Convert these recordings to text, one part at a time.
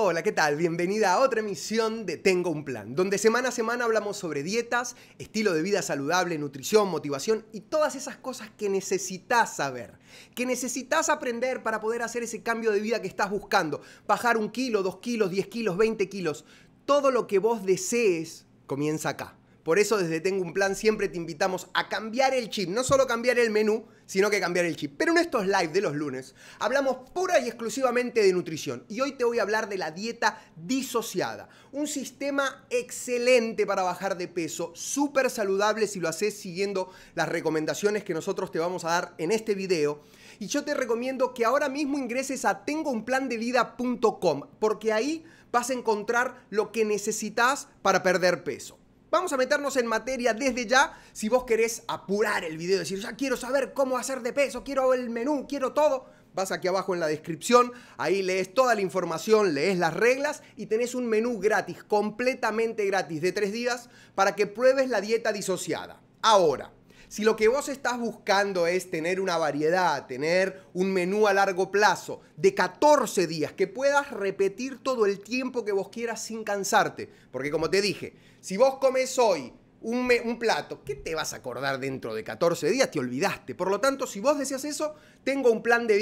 Hola, ¿qué tal? Bienvenida a otra emisión de Tengo un Plan, donde semana a semana hablamos sobre dietas, estilo de vida saludable, nutrición, motivación y todas esas cosas que necesitas saber, que necesitas aprender para poder hacer ese cambio de vida que estás buscando. Bajar un kilo, dos kilos, diez kilos, veinte kilos. Todo lo que vos desees comienza acá. Por eso desde Tengo un Plan siempre te invitamos a cambiar el chip, no solo cambiar el menú, sino que cambiar el chip. Pero en estos live de los lunes hablamos pura y exclusivamente de nutrición y hoy te voy a hablar de la dieta disociada, un sistema excelente para bajar de peso, súper saludable si lo haces siguiendo las recomendaciones que nosotros te vamos a dar en este video. Y yo te recomiendo que ahora mismo ingreses a tengounplandevida.com porque ahí vas a encontrar lo que necesitas para perder peso. Vamos a meternos en materia desde ya. Si vos querés apurar el video, decir, ya quiero saber cómo hacer de peso, quiero el menú, quiero todo, vas aquí abajo en la descripción, ahí lees toda la información, lees las reglas y tenés un menú gratis, completamente gratis, de tres días, para que pruebes la dieta disociada. Ahora, si lo que vos estás buscando es tener una variedad, tener un menú a largo plazo de 14 días que puedas repetir todo el tiempo que vos quieras sin cansarte, porque como te dije, si vos comes hoy un, plato, ¿qué te vas a acordar dentro de 14 días? Te olvidaste. Por lo tanto, si vos decías eso, tengo un plan de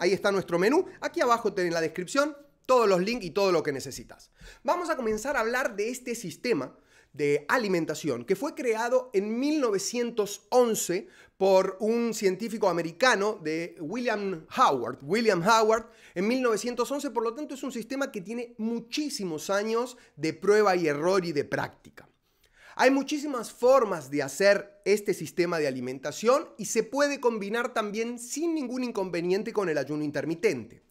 ahí está nuestro menú, aquí abajo en la descripción todos los links y todo lo que necesitas. Vamos a comenzar a hablar de este sistema de alimentación, que fue creado en 1911 por un científico americano de William Howard. William Howard en 1911, por lo tanto, es un sistema que tiene muchísimos años de prueba y error y de práctica. Hay muchísimas formas de hacer este sistema de alimentación y se puede combinar también sin ningún inconveniente con el ayuno intermitente.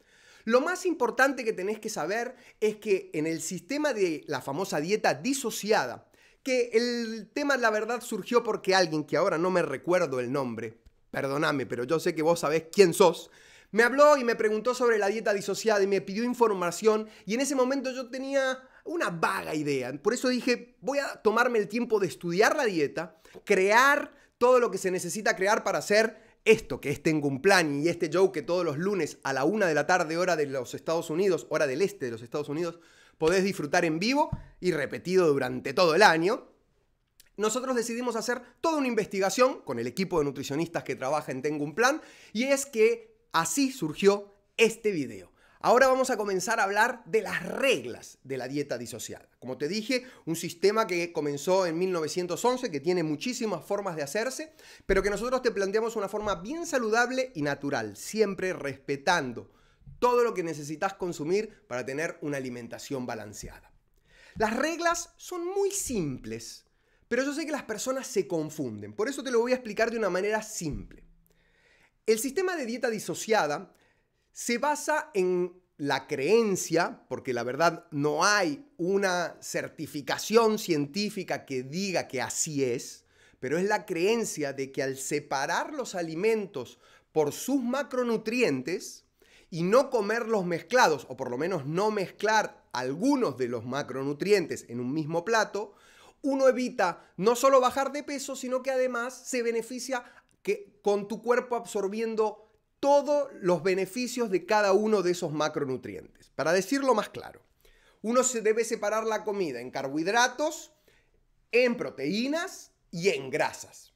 Lo más importante que tenés que saber es que en el sistema de la famosa dieta disociada, que el tema la verdad surgió porque alguien que ahora no me recuerdo el nombre, perdóname, pero yo sé que vos sabés quién sos, me habló y me preguntó sobre la dieta disociada y me pidió información y en ese momento yo tenía una vaga idea. Por eso dije, voy a tomarme el tiempo de estudiar la dieta, crear todo lo que se necesita crear para hacer esto, que es Tengo un Plan y este show que todos los lunes a la una de la tarde hora de los Estados Unidos, hora del este de los Estados Unidos, podés disfrutar en vivo y repetido durante todo el año. Nosotros decidimos hacer toda una investigación con el equipo de nutricionistas que trabaja en Tengo un Plan y es que así surgió este video. Ahora vamos a comenzar a hablar de las reglas de la dieta disociada. Como te dije, un sistema que comenzó en 1911, que tiene muchísimas formas de hacerse, pero que nosotros te planteamos una forma bien saludable y natural, siempre respetando todo lo que necesitas consumir para tener una alimentación balanceada. Las reglas son muy simples, pero yo sé que las personas se confunden, por eso te lo voy a explicar de una manera simple. El sistema de dieta disociada se basa en la creencia, porque la verdad no hay una certificación científica que diga que así es, pero es la creencia de que al separar los alimentos por sus macronutrientes, y no comerlos mezclados, o por lo menos no mezclar algunos de los macronutrientes en un mismo plato, uno evita no solo bajar de peso, sino que además se beneficia que, con tu cuerpo absorbiendo todos los beneficios de cada uno de esos macronutrientes. Para decirlo más claro, uno se debe separar la comida en carbohidratos, en proteínas y en grasas.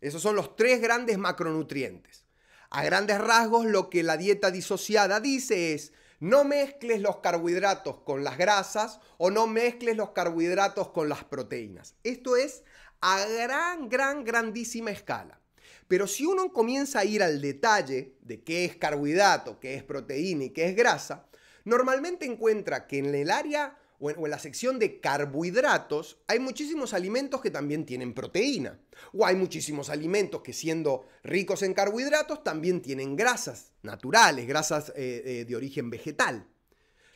Esos son los tres grandes macronutrientes. A grandes rasgos, lo que la dieta disociada dice es, no mezcles los carbohidratos con las grasas o no mezcles los carbohidratos con las proteínas. Esto es a gran, gran, grandísima escala. Pero si uno comienza a ir al detalle de qué es carbohidrato, qué es proteína y qué es grasa, normalmente encuentra que en el área o en, la sección de carbohidratos, hay muchísimos alimentos que también tienen proteína. O hay muchísimos alimentos que siendo ricos en carbohidratos también tienen grasas naturales, grasas eh, eh, de origen vegetal.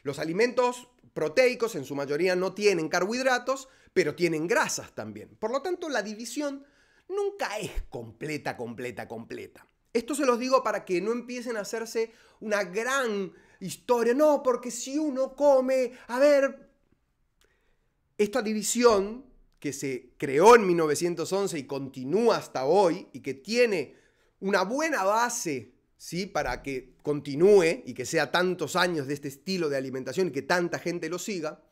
Los alimentos proteicos en su mayoría no tienen carbohidratos, pero tienen grasas también. Por lo tanto, la división nunca es completa, completa, completa. Esto se los digo para que no empiecen a hacerse una gran historia. No, porque si uno come, a ver, esta división que se creó en 1911 y continúa hasta hoy y que tiene una buena base ¿sí? para que continúe y que sea tantos años de este estilo de alimentación y que tanta gente lo siga,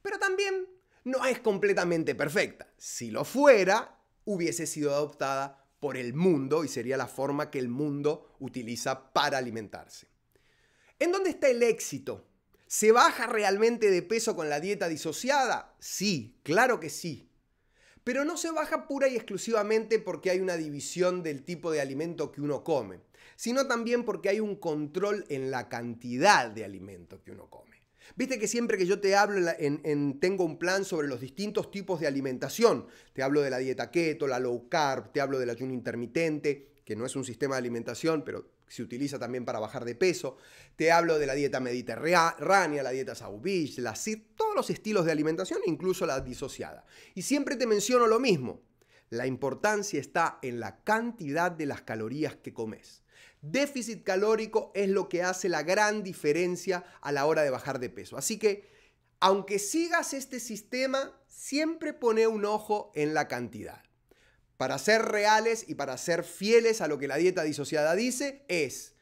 pero también no es completamente perfecta. Si lo fuera, hubiese sido adoptada por el mundo y sería la forma que el mundo utiliza para alimentarse. ¿En dónde está el éxito ¿Se baja realmente de peso con la dieta disociada? Sí, claro que sí. Pero no se baja pura y exclusivamente porque hay una división del tipo de alimento que uno come, sino también porque hay un control en la cantidad de alimento que uno come. Viste que siempre que yo te hablo tengo un plan sobre los distintos tipos de alimentación, te hablo de la dieta keto, la low carb, te hablo del ayuno intermitente, que no es un sistema de alimentación, pero se utiliza también para bajar de peso. Te hablo de la dieta mediterránea, la dieta Sauvage, la CIT, todos los estilos de alimentación, incluso la disociada. Y siempre te menciono lo mismo. La importancia está en la cantidad de las calorías que comes. Déficit calórico es lo que hace la gran diferencia a la hora de bajar de peso. Así que, aunque sigas este sistema, siempre pone un ojo en la cantidad para ser reales y para ser fieles a lo que la dieta disociada dice, es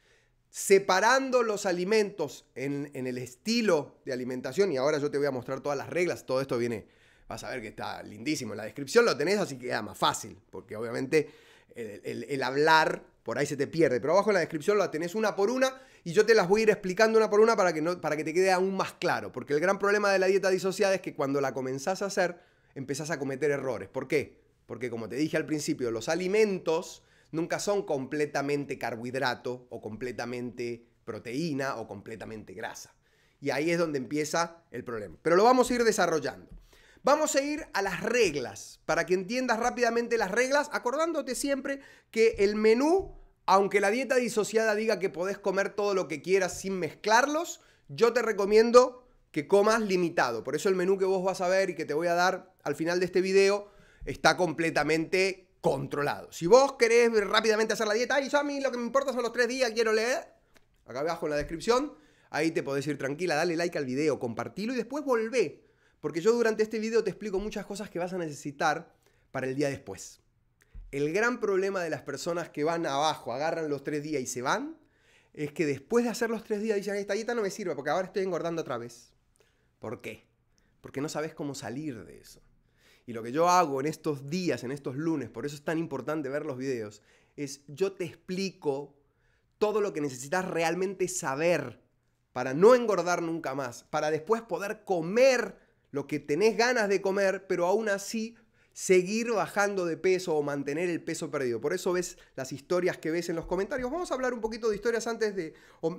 separando los alimentos en, el estilo de alimentación. Y ahora yo te voy a mostrar todas las reglas. Todo esto viene, vas a ver que está lindísimo. En la descripción lo tenés, así que queda más fácil. Porque obviamente el, hablar por ahí se te pierde. Pero abajo en la descripción lo tenés una por una y yo te las voy a ir explicando una por una para que, no, para que te quede aún más claro. Porque el gran problema de la dieta disociada es que cuando la comenzás a hacer, empezás a cometer errores. ¿Por qué? Porque como te dije al principio, los alimentos nunca son completamente carbohidrato o completamente proteína o completamente grasa. Y ahí es donde empieza el problema. Pero lo vamos a ir desarrollando. Vamos a ir a las reglas, para que entiendas rápidamente las reglas, acordándote siempre que el menú, aunque la dieta disociada diga que podés comer todo lo que quieras sin mezclarlos, yo te recomiendo que comas limitado. Por eso el menú que vos vas a ver y que te voy a dar al final de este video está completamente controlado. Si vos querés rápidamente hacer la dieta, y yo a mí lo que me importa son los tres días, quiero leer, acá abajo en la descripción, ahí te podés ir tranquila, dale like al video, compartilo y después volvé. Porque yo durante este video te explico muchas cosas que vas a necesitar para el día después. El gran problema de las personas que van abajo, agarran los tres días y se van, es que después de hacer los tres días dicen, esta dieta no me sirve porque ahora estoy engordando otra vez. ¿Por qué? Porque no sabes cómo salir de eso. Y lo que yo hago en estos días, en estos lunes, por eso es tan importante ver los videos, es yo te explico todo lo que necesitas realmente saber para no engordar nunca más, para después poder comer lo que tenés ganas de comer, pero aún así seguir bajando de peso o mantener el peso perdido. Por eso ves las historias que ves en los comentarios. Vamos a hablar un poquito de historias antes de,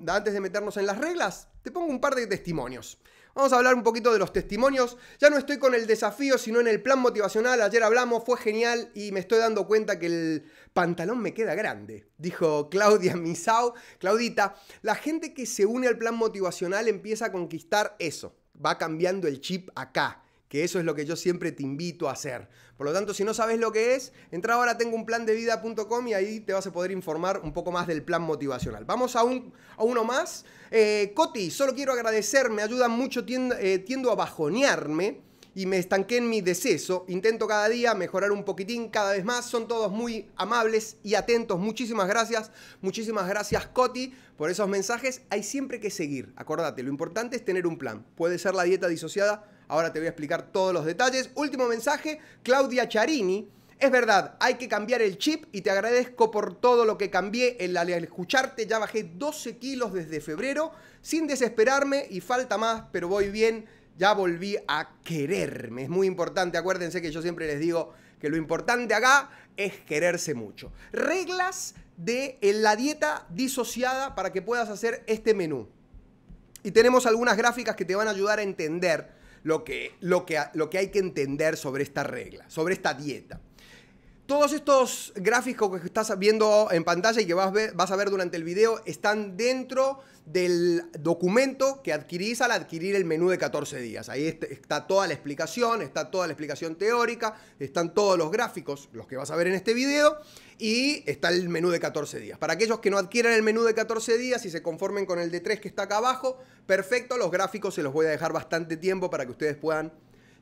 antes de meternos en las reglas. Te pongo un par de testimonios. Vamos a hablar un poquito de los testimonios. Ya no estoy con el desafío, sino en el plan motivacional. Ayer hablamos, fue genial y me estoy dando cuenta que el pantalón me queda grande, dijo Claudia Misao. Claudita, la gente que se une al plan motivacional empieza a conquistar eso. Va cambiando el chip acá que eso es lo que yo siempre te invito a hacer. Por lo tanto, si no sabes lo que es, entra ahora a tengo un plan de y ahí te vas a poder informar un poco más del plan motivacional. Vamos a, a uno más. Eh, Coti, solo quiero agradecer, me ayuda mucho, eh, tiendo, a bajonearme y me estanqué en mi deceso. Intento cada día mejorar un poquitín, cada vez más. Son todos muy amables y atentos. Muchísimas gracias, muchísimas gracias Coti por esos mensajes. Hay siempre que seguir, acordate, lo importante es tener un plan. Puede ser la dieta disociada Ahora te voy a explicar todos los detalles. Último mensaje, Claudia Charini. Es verdad, hay que cambiar el chip y te agradezco por todo lo que cambié en la, al escucharte. Ya bajé 12 kilos desde febrero sin desesperarme y falta más, pero voy bien. Ya volví a quererme. Es muy importante. Acuérdense que yo siempre les digo que lo importante acá es quererse mucho. Reglas de la dieta disociada para que puedas hacer este menú. Y tenemos algunas gráficas que te van a ayudar a entender lo que, lo lo que hay que entender sobre esta regla, sobre esta dieta. Todos estos gráficos que estás viendo en pantalla y que vas, vas a ver durante el video están dentro del documento que adquirís al adquirir el menú de 14 días. Ahí está toda la explicación, está toda la explicación teórica, están todos los gráficos, los que vas a ver en este video. Y está el menú de 14 días. Para aquellos que no adquieran el menú de 14 días y se conformen con el de 3 que está acá abajo, perfecto, los gráficos se los voy a dejar bastante tiempo para que ustedes puedan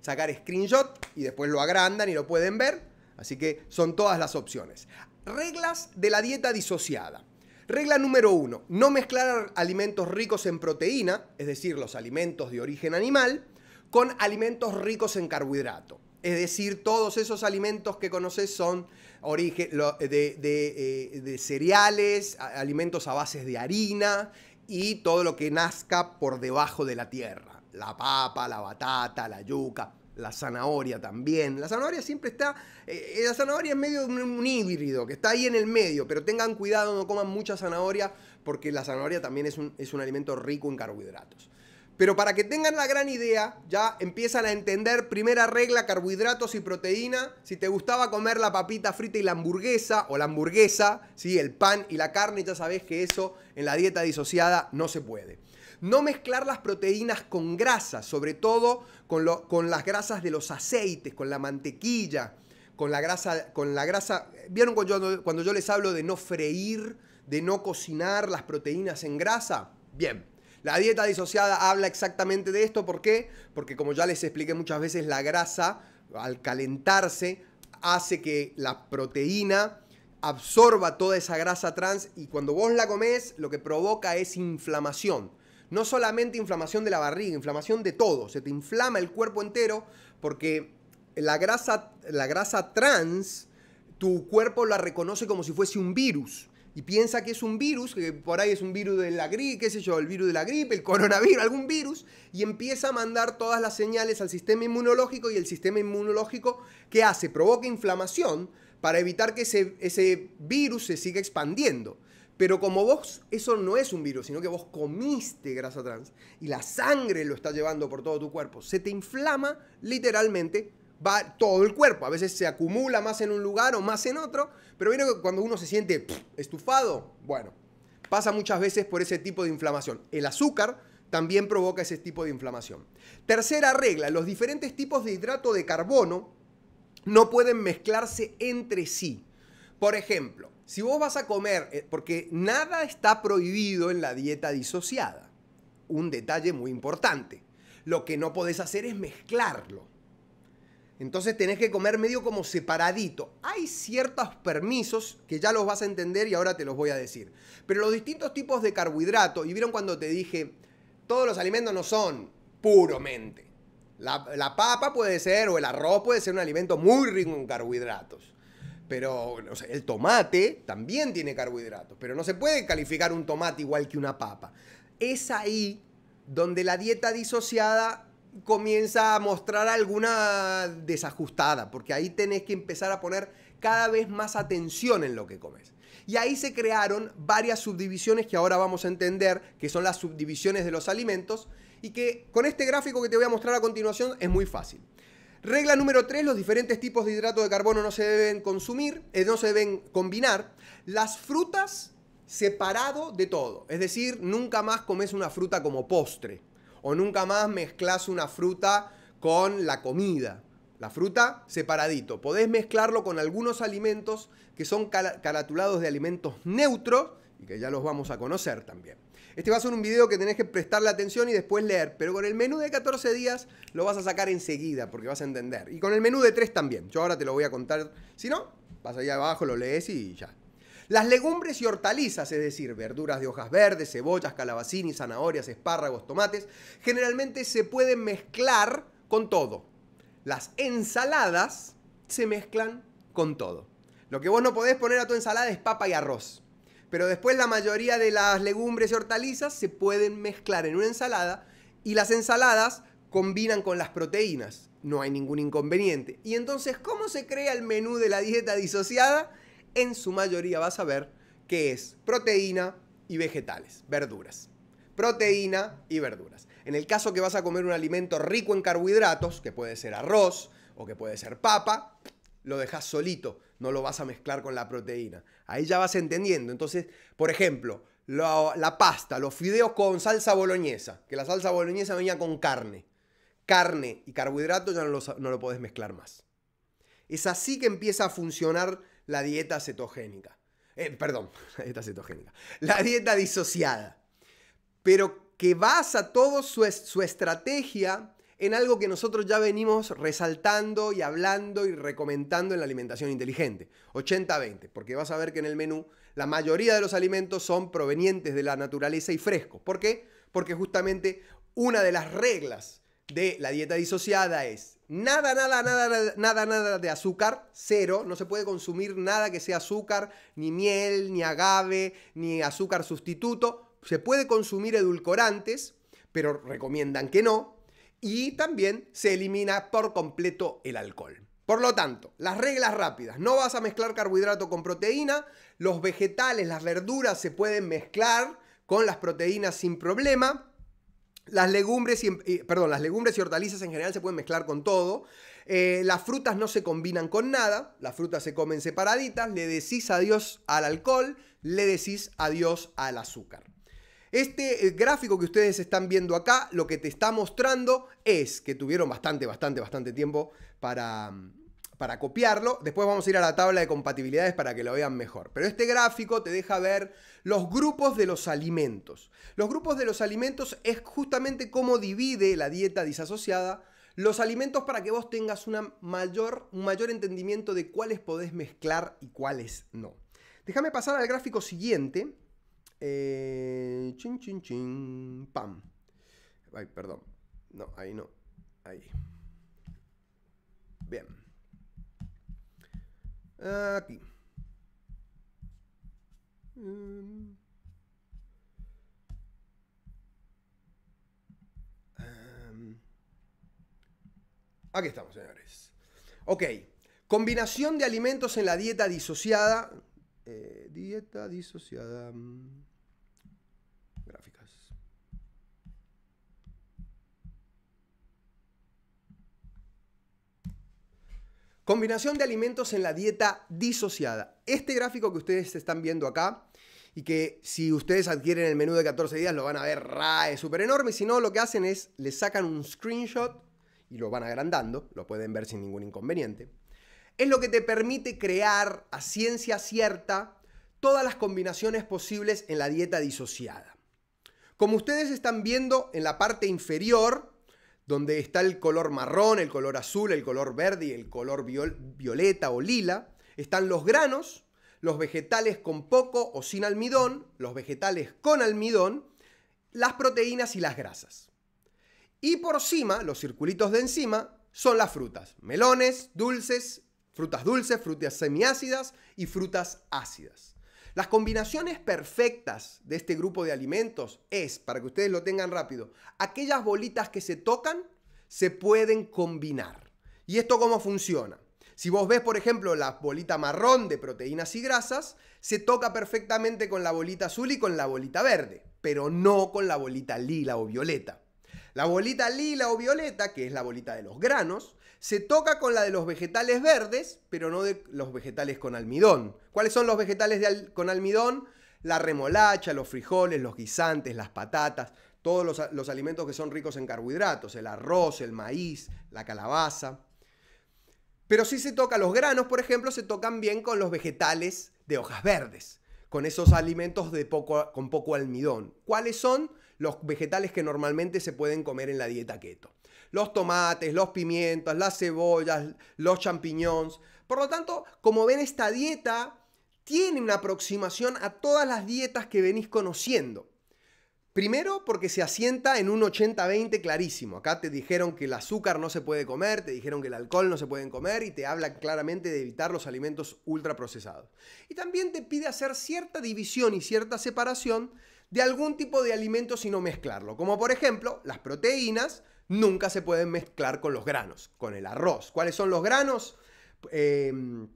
sacar screenshot y después lo agrandan y lo pueden ver. Así que son todas las opciones. Reglas de la dieta disociada. Regla número uno, no mezclar alimentos ricos en proteína, es decir, los alimentos de origen animal, con alimentos ricos en carbohidrato. Es decir, todos esos alimentos que conoces son origen eh, de, cereales, alimentos a bases de harina y todo lo que nazca por debajo de la tierra. La papa, la batata, la yuca, la zanahoria también. La zanahoria siempre está, eh, la zanahoria es medio un, un híbrido, que está ahí en el medio, pero tengan cuidado, no coman mucha zanahoria porque la zanahoria también es un alimento rico en carbohidratos. Pero para que tengan la gran idea, ya empiezan a entender primera regla, carbohidratos y proteína. Si te gustaba comer la papita frita y la hamburguesa, o la hamburguesa, ¿sí? el pan y la carne, ya sabes que eso en la dieta disociada no se puede. No mezclar las proteínas con grasas, sobre todo con, las grasas de los aceites, con la mantequilla, con la grasa, con la grasa. ¿Vieron cuando yo les hablo de no freír, de no cocinar las proteínas en grasa? Bien, la dieta disociada habla exactamente de esto. ¿Por qué? Porque como ya les expliqué muchas veces, la grasa al calentarse hace que la proteína absorba toda esa grasa trans y cuando vos la comés lo que provoca es inflamación. No solamente inflamación de la barriga, inflamación de todo. Se te inflama el cuerpo entero porque la grasa, la grasa trans, tu cuerpo la reconoce como si fuese un virus y piensa que es un virus, que por ahí es un virus de la gripe, qué sé yo, el virus de la gripe, el coronavirus, algún virus, y empieza a mandar todas las señales al sistema inmunológico y el sistema inmunológico, ¿qué hace? Provoca inflamación para evitar que ese, ese virus se siga expandiendo. Pero como vos, eso no es un virus, sino que vos comiste grasa trans y la sangre lo está llevando por todo tu cuerpo, se te inflama literalmente va todo el cuerpo. A veces se acumula más en un lugar o más en otro, pero cuando uno se siente estufado, bueno, pasa muchas veces por ese tipo de inflamación. El azúcar también provoca ese tipo de inflamación. Tercera regla, los diferentes tipos de hidrato de carbono no pueden mezclarse entre sí. Por ejemplo, si vos vas a comer, eh, porque nada está prohibido en la dieta disociada, un detalle muy importante, lo que no podés hacer es mezclarlo. Entonces tenés que comer medio como separadito. Hay ciertos permisos que ya los vas a entender y ahora te los voy a decir. Pero los distintos tipos de carbohidratos, y vieron cuando te dije, todos los alimentos no son puramente. La, papa puede ser, o el arroz puede ser un alimento muy rico en carbohidratos. Pero el tomate también tiene carbohidratos, pero no se puede calificar un tomate igual que una papa. Es ahí donde la dieta disociada comienza a mostrar alguna desajustada, porque ahí tenés que empezar a poner cada vez más atención en lo que comes. Y ahí se crearon varias subdivisiones que ahora vamos a entender, que son las subdivisiones de los alimentos, y que con este gráfico que te voy a mostrar a continuación es muy fácil. Regla número 3, los diferentes tipos de hidrato de carbono no se deben consumir, eh, no se deben combinar. Las frutas separado de todo, es decir, nunca más comes una fruta como postre. O nunca más mezclas una fruta con la comida. La fruta separadito. Podés mezclarlo con algunos alimentos que son caratulados de alimentos neutros y que ya los vamos a conocer también. Este va a ser un video que tenés que prestarle atención y después leer, pero con el menú de 14 días lo vas a sacar enseguida porque vas a entender. Y con el menú de 3 también. Yo ahora te lo voy a contar. Si no, vas ahí abajo, lo lees y ya. Las legumbres y hortalizas, es decir, verduras de hojas verdes, cebollas, calabacines, zanahorias, espárragos, tomates, generalmente se pueden mezclar con todo. Las ensaladas se mezclan con todo. Lo que vos no podés poner a tu ensalada es papa y arroz. Pero después la mayoría de las legumbres y hortalizas se pueden mezclar en una ensalada y las ensaladas combinan con las proteínas. No hay ningún inconveniente. Y entonces, ¿cómo se crea el menú de la dieta disociada? en su mayoría vas a ver que es proteína y vegetales, verduras. Proteína y verduras. En el caso que vas a comer un alimento rico en carbohidratos, que puede ser arroz o que puede ser papa, lo dejas solito, no lo vas a mezclar con la proteína. Ahí ya vas entendiendo. Entonces, por ejemplo, la, pasta, los fideos con salsa boloñesa, que la salsa boloñesa venía con carne. Carne y carbohidratos ya no, no lo podés mezclar más. Es así que empieza a funcionar la dieta cetogénica. Eh, perdón, la dieta cetogénica. La dieta disociada. Pero que basa toda su, su estrategia en algo que nosotros ya venimos resaltando y hablando y recomendando en la alimentación inteligente. 80-20, porque vas a ver que en el menú la mayoría de los alimentos son provenientes de la naturaleza y frescos. ¿Por qué? Porque justamente una de las reglas de la dieta disociada es nada, nada, nada, nada, nada de azúcar, cero, no se puede consumir nada que sea azúcar, ni miel, ni agave, ni azúcar sustituto, se puede consumir edulcorantes, pero recomiendan que no, y también se elimina por completo el alcohol. Por lo tanto, las reglas rápidas, no vas a mezclar carbohidrato con proteína, los vegetales, las verduras se pueden mezclar con las proteínas sin problema, las legumbres, em, y, perdón, las legumbres y hortalizas en general se pueden mezclar con todo. Eh, las frutas no se combinan con nada, las frutas se comen separaditas, le decís adiós al alcohol, le decís adiós al azúcar. Este eh, gráfico que ustedes están viendo acá, lo que te está mostrando es que tuvieron bastante, bastante, bastante tiempo para, mm, para copiarlo. Después vamos a ir a la tabla de compatibilidades para que lo vean mejor. Pero este gráfico te deja ver los grupos de los alimentos. Los grupos de los alimentos es justamente cómo divide la dieta disasociada los alimentos para que vos tengas una mayor, un mayor entendimiento de cuáles podés mezclar y cuáles no. Déjame pasar al gráfico siguiente. Eh, chin, chin, chin, pam. Ay, perdón. No, ahí no. Ahí. Bien. Aquí. Em, em, aquí estamos, señores. Ok. Combinación de alimentos en la dieta disociada. Eh, dieta disociada. Mm, Combinación de alimentos en la dieta disociada. Este gráfico que ustedes están viendo acá y que si ustedes adquieren el menú de 14 días lo van a ver es súper enorme. Si no, lo que hacen es le sacan un screenshot y lo van agrandando. Lo pueden ver sin ningún inconveniente. Es lo que te permite crear a ciencia cierta todas las combinaciones posibles en la dieta disociada. Como ustedes están viendo en la parte inferior, donde está el color marrón, el color azul, el color verde y el color violeta o lila. Están los granos, los vegetales con poco o sin almidón, los vegetales con almidón, las proteínas y las grasas. Y por cima, los circulitos de encima, son las frutas, melones, dulces, frutas dulces, frutas semiácidas y frutas ácidas. Las combinaciones perfectas de este grupo de alimentos es, para que ustedes lo tengan rápido, aquellas bolitas que se tocan se pueden combinar. ¿Y esto cómo funciona? Si vos ves, por ejemplo, la bolita marrón de proteínas y grasas, se toca perfectamente con la bolita azul y con la bolita verde, pero no con la bolita lila o violeta. La bolita lila o violeta, que es la bolita de los granos, se toca con la de los vegetales verdes, pero no de los vegetales con almidón. ¿Cuáles son los vegetales con almidón? La remolacha, los frijoles, los guisantes, las patatas, todos los, alimentos que son ricos en carbohidratos, el arroz, el maíz, la calabaza. Pero si se toca los granos, por ejemplo, se tocan bien con los vegetales de hojas verdes, con esos alimentos con poco almidón. ¿Cuáles son los vegetales que normalmente se pueden comer en la dieta keto? los tomates, los pimientos, las cebollas, los champiñones. Por lo tanto, como ven, esta dieta tiene una aproximación a todas las dietas que venís conociendo. Primero, porque se asienta en un 80-20 clarísimo. Acá te dijeron que el azúcar no se puede comer, te dijeron que el alcohol no se puede comer y te hablan claramente de evitar los alimentos ultraprocesados. Y también te pide hacer cierta división y cierta separación de algún tipo de alimento y no mezclarlo, como por ejemplo las proteínas, nunca se pueden mezclar con los granos, con el arroz. ¿Cuáles son los granos? Em,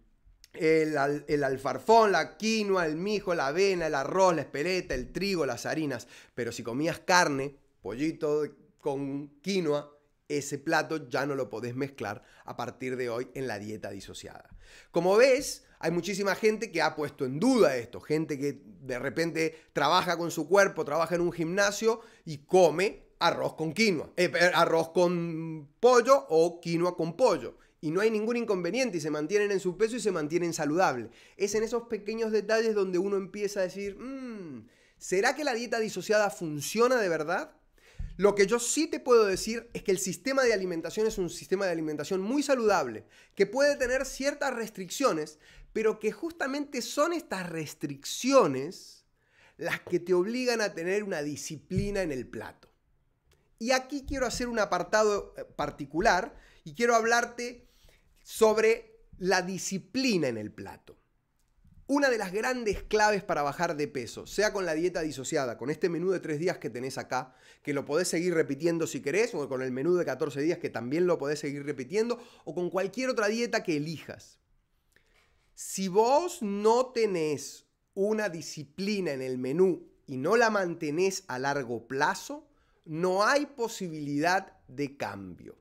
el, alfarfón, la quinoa, el mijo, la avena, el arroz, la espeleta, el trigo, las harinas. Pero si comías carne, pollito con quinoa, ese plato ya no lo podés mezclar a partir de hoy en la dieta disociada. Como ves, hay muchísima gente que ha puesto en duda esto, gente que de repente trabaja con su cuerpo, trabaja en un gimnasio y come arroz con quinoa, eh, arroz con pollo o quinoa con pollo. Y no hay ningún inconveniente y se mantienen en su peso y se mantienen saludables. Es en esos pequeños detalles donde uno empieza a decir, mm, ¿será que la dieta disociada funciona de verdad? Lo que yo sí te puedo decir es que el sistema de alimentación es un sistema de alimentación muy saludable, que puede tener ciertas restricciones, pero que justamente son estas restricciones las que te obligan a tener una disciplina en el plato. Y aquí quiero hacer un apartado eh, particular y quiero hablarte sobre la disciplina en el plato. Una de las grandes claves para bajar de peso, sea con la dieta disociada, con este menú de tres días que tenés acá, que lo podés seguir repitiendo si querés, o con el menú de 14 días que también lo podés seguir repitiendo, o con cualquier otra dieta que elijas. Si vos no tenés una disciplina en el menú y no la mantenés a largo plazo, no hay posibilidad de cambio.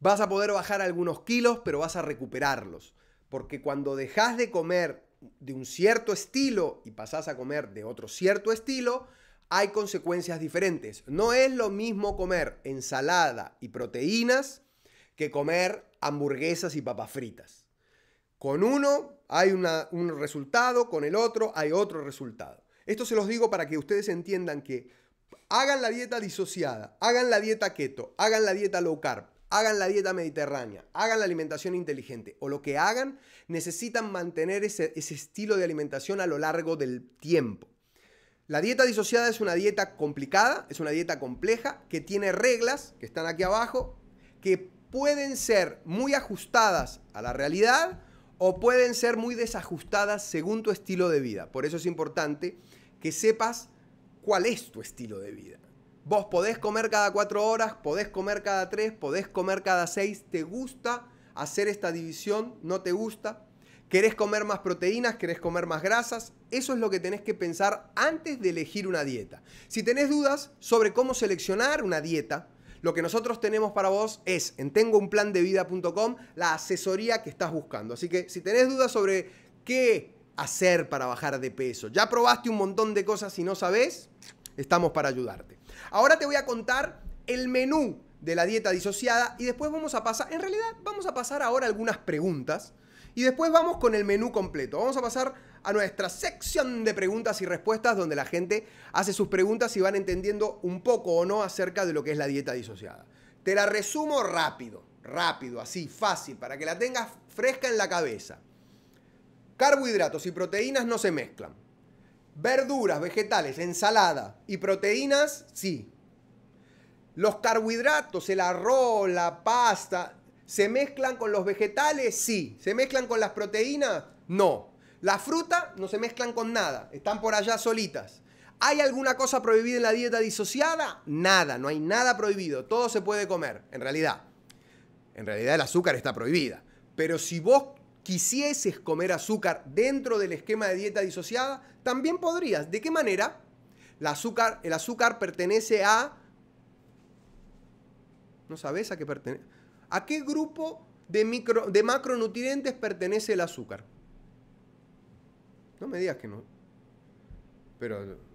Vas a poder bajar algunos kilos, pero vas a recuperarlos, porque cuando dejas de comer de un cierto estilo y pasás a comer de otro cierto estilo, hay consecuencias diferentes. No es lo mismo comer ensalada y proteínas que comer hamburguesas y papas fritas. Con uno hay un resultado, con el otro hay otro resultado. Esto se los digo para que ustedes entiendan que hagan la dieta disociada, hagan la dieta keto, hagan la dieta low carb, hagan la dieta mediterránea, hagan la alimentación inteligente o lo que hagan, necesitan mantener ese, estilo de alimentación a lo largo del tiempo. La dieta disociada es una dieta complicada, es una dieta compleja, que tiene reglas, que están aquí abajo, que pueden ser muy ajustadas a la realidad o pueden ser muy desajustadas según tu estilo de vida. Por eso es importante que sepas cuál es tu estilo de vida. Vos podés comer cada cuatro horas, podés comer cada tres, podés comer cada seis. ¿Te gusta hacer esta división? ¿No te gusta? ¿Querés comer más proteínas? ¿Querés comer más grasas? Eso es lo que tenés que pensar antes de elegir una dieta. Si tenés dudas sobre cómo seleccionar una dieta, lo que nosotros tenemos para vos es en tengounplandevida.com la asesoría que estás buscando. Así que si tenés dudas sobre qué hacer para bajar de peso. Ya probaste un montón de cosas y no sabes, estamos para ayudarte. Ahora te voy a contar el menú de la dieta disociada y después vamos a pasar, en realidad vamos a pasar ahora algunas preguntas y después vamos con el menú completo. Vamos a pasar a nuestra sección de preguntas y respuestas donde la gente hace sus preguntas y van entendiendo un poco o no acerca de lo que es la dieta disociada. Te la resumo rápido, rápido, así, fácil, para que la tengas fresca en la cabeza. Carbohidratos y proteínas no se mezclan. Verduras, vegetales, ensalada y proteínas, sí. Los carbohidratos, el arroz, la pasta, ¿se mezclan con los vegetales? Sí. ¿Se mezclan con las proteínas? No. La fruta no se mezclan con nada, están por allá solitas. ¿Hay alguna cosa prohibida en la dieta disociada? Nada, no hay nada prohibido, todo se puede comer, en realidad. En realidad el azúcar está prohibida. Pero si vos quisieses comer azúcar dentro del esquema de dieta disociada, también podrías. ¿De qué manera? El azúcar, el azúcar pertenece a... ¿No sabes a qué pertenece? ¿A qué grupo de, de macronutrientes pertenece el azúcar? No me digas que no. Pero...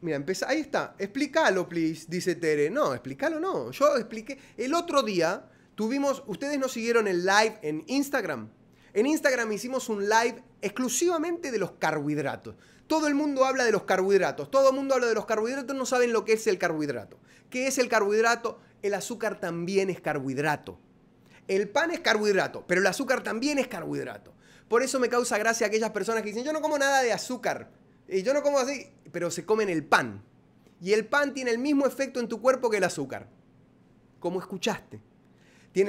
Mira, empieza, ahí está. Explícalo, please, dice Tere. No, explícalo no. Yo expliqué... El otro día Tuvimos, ustedes nos siguieron el live en Instagram. En Instagram hicimos un live exclusivamente de los carbohidratos. Todo el mundo habla de los carbohidratos, todo el mundo habla de los carbohidratos, no saben lo que es el carbohidrato. ¿Qué es el carbohidrato? El azúcar también es carbohidrato. El pan es carbohidrato, pero el azúcar también es carbohidrato. Por eso me causa gracia aquellas personas que dicen, yo no como nada de azúcar, y yo no como así, pero se comen el pan. Y el pan tiene el mismo efecto en tu cuerpo que el azúcar. Como escuchaste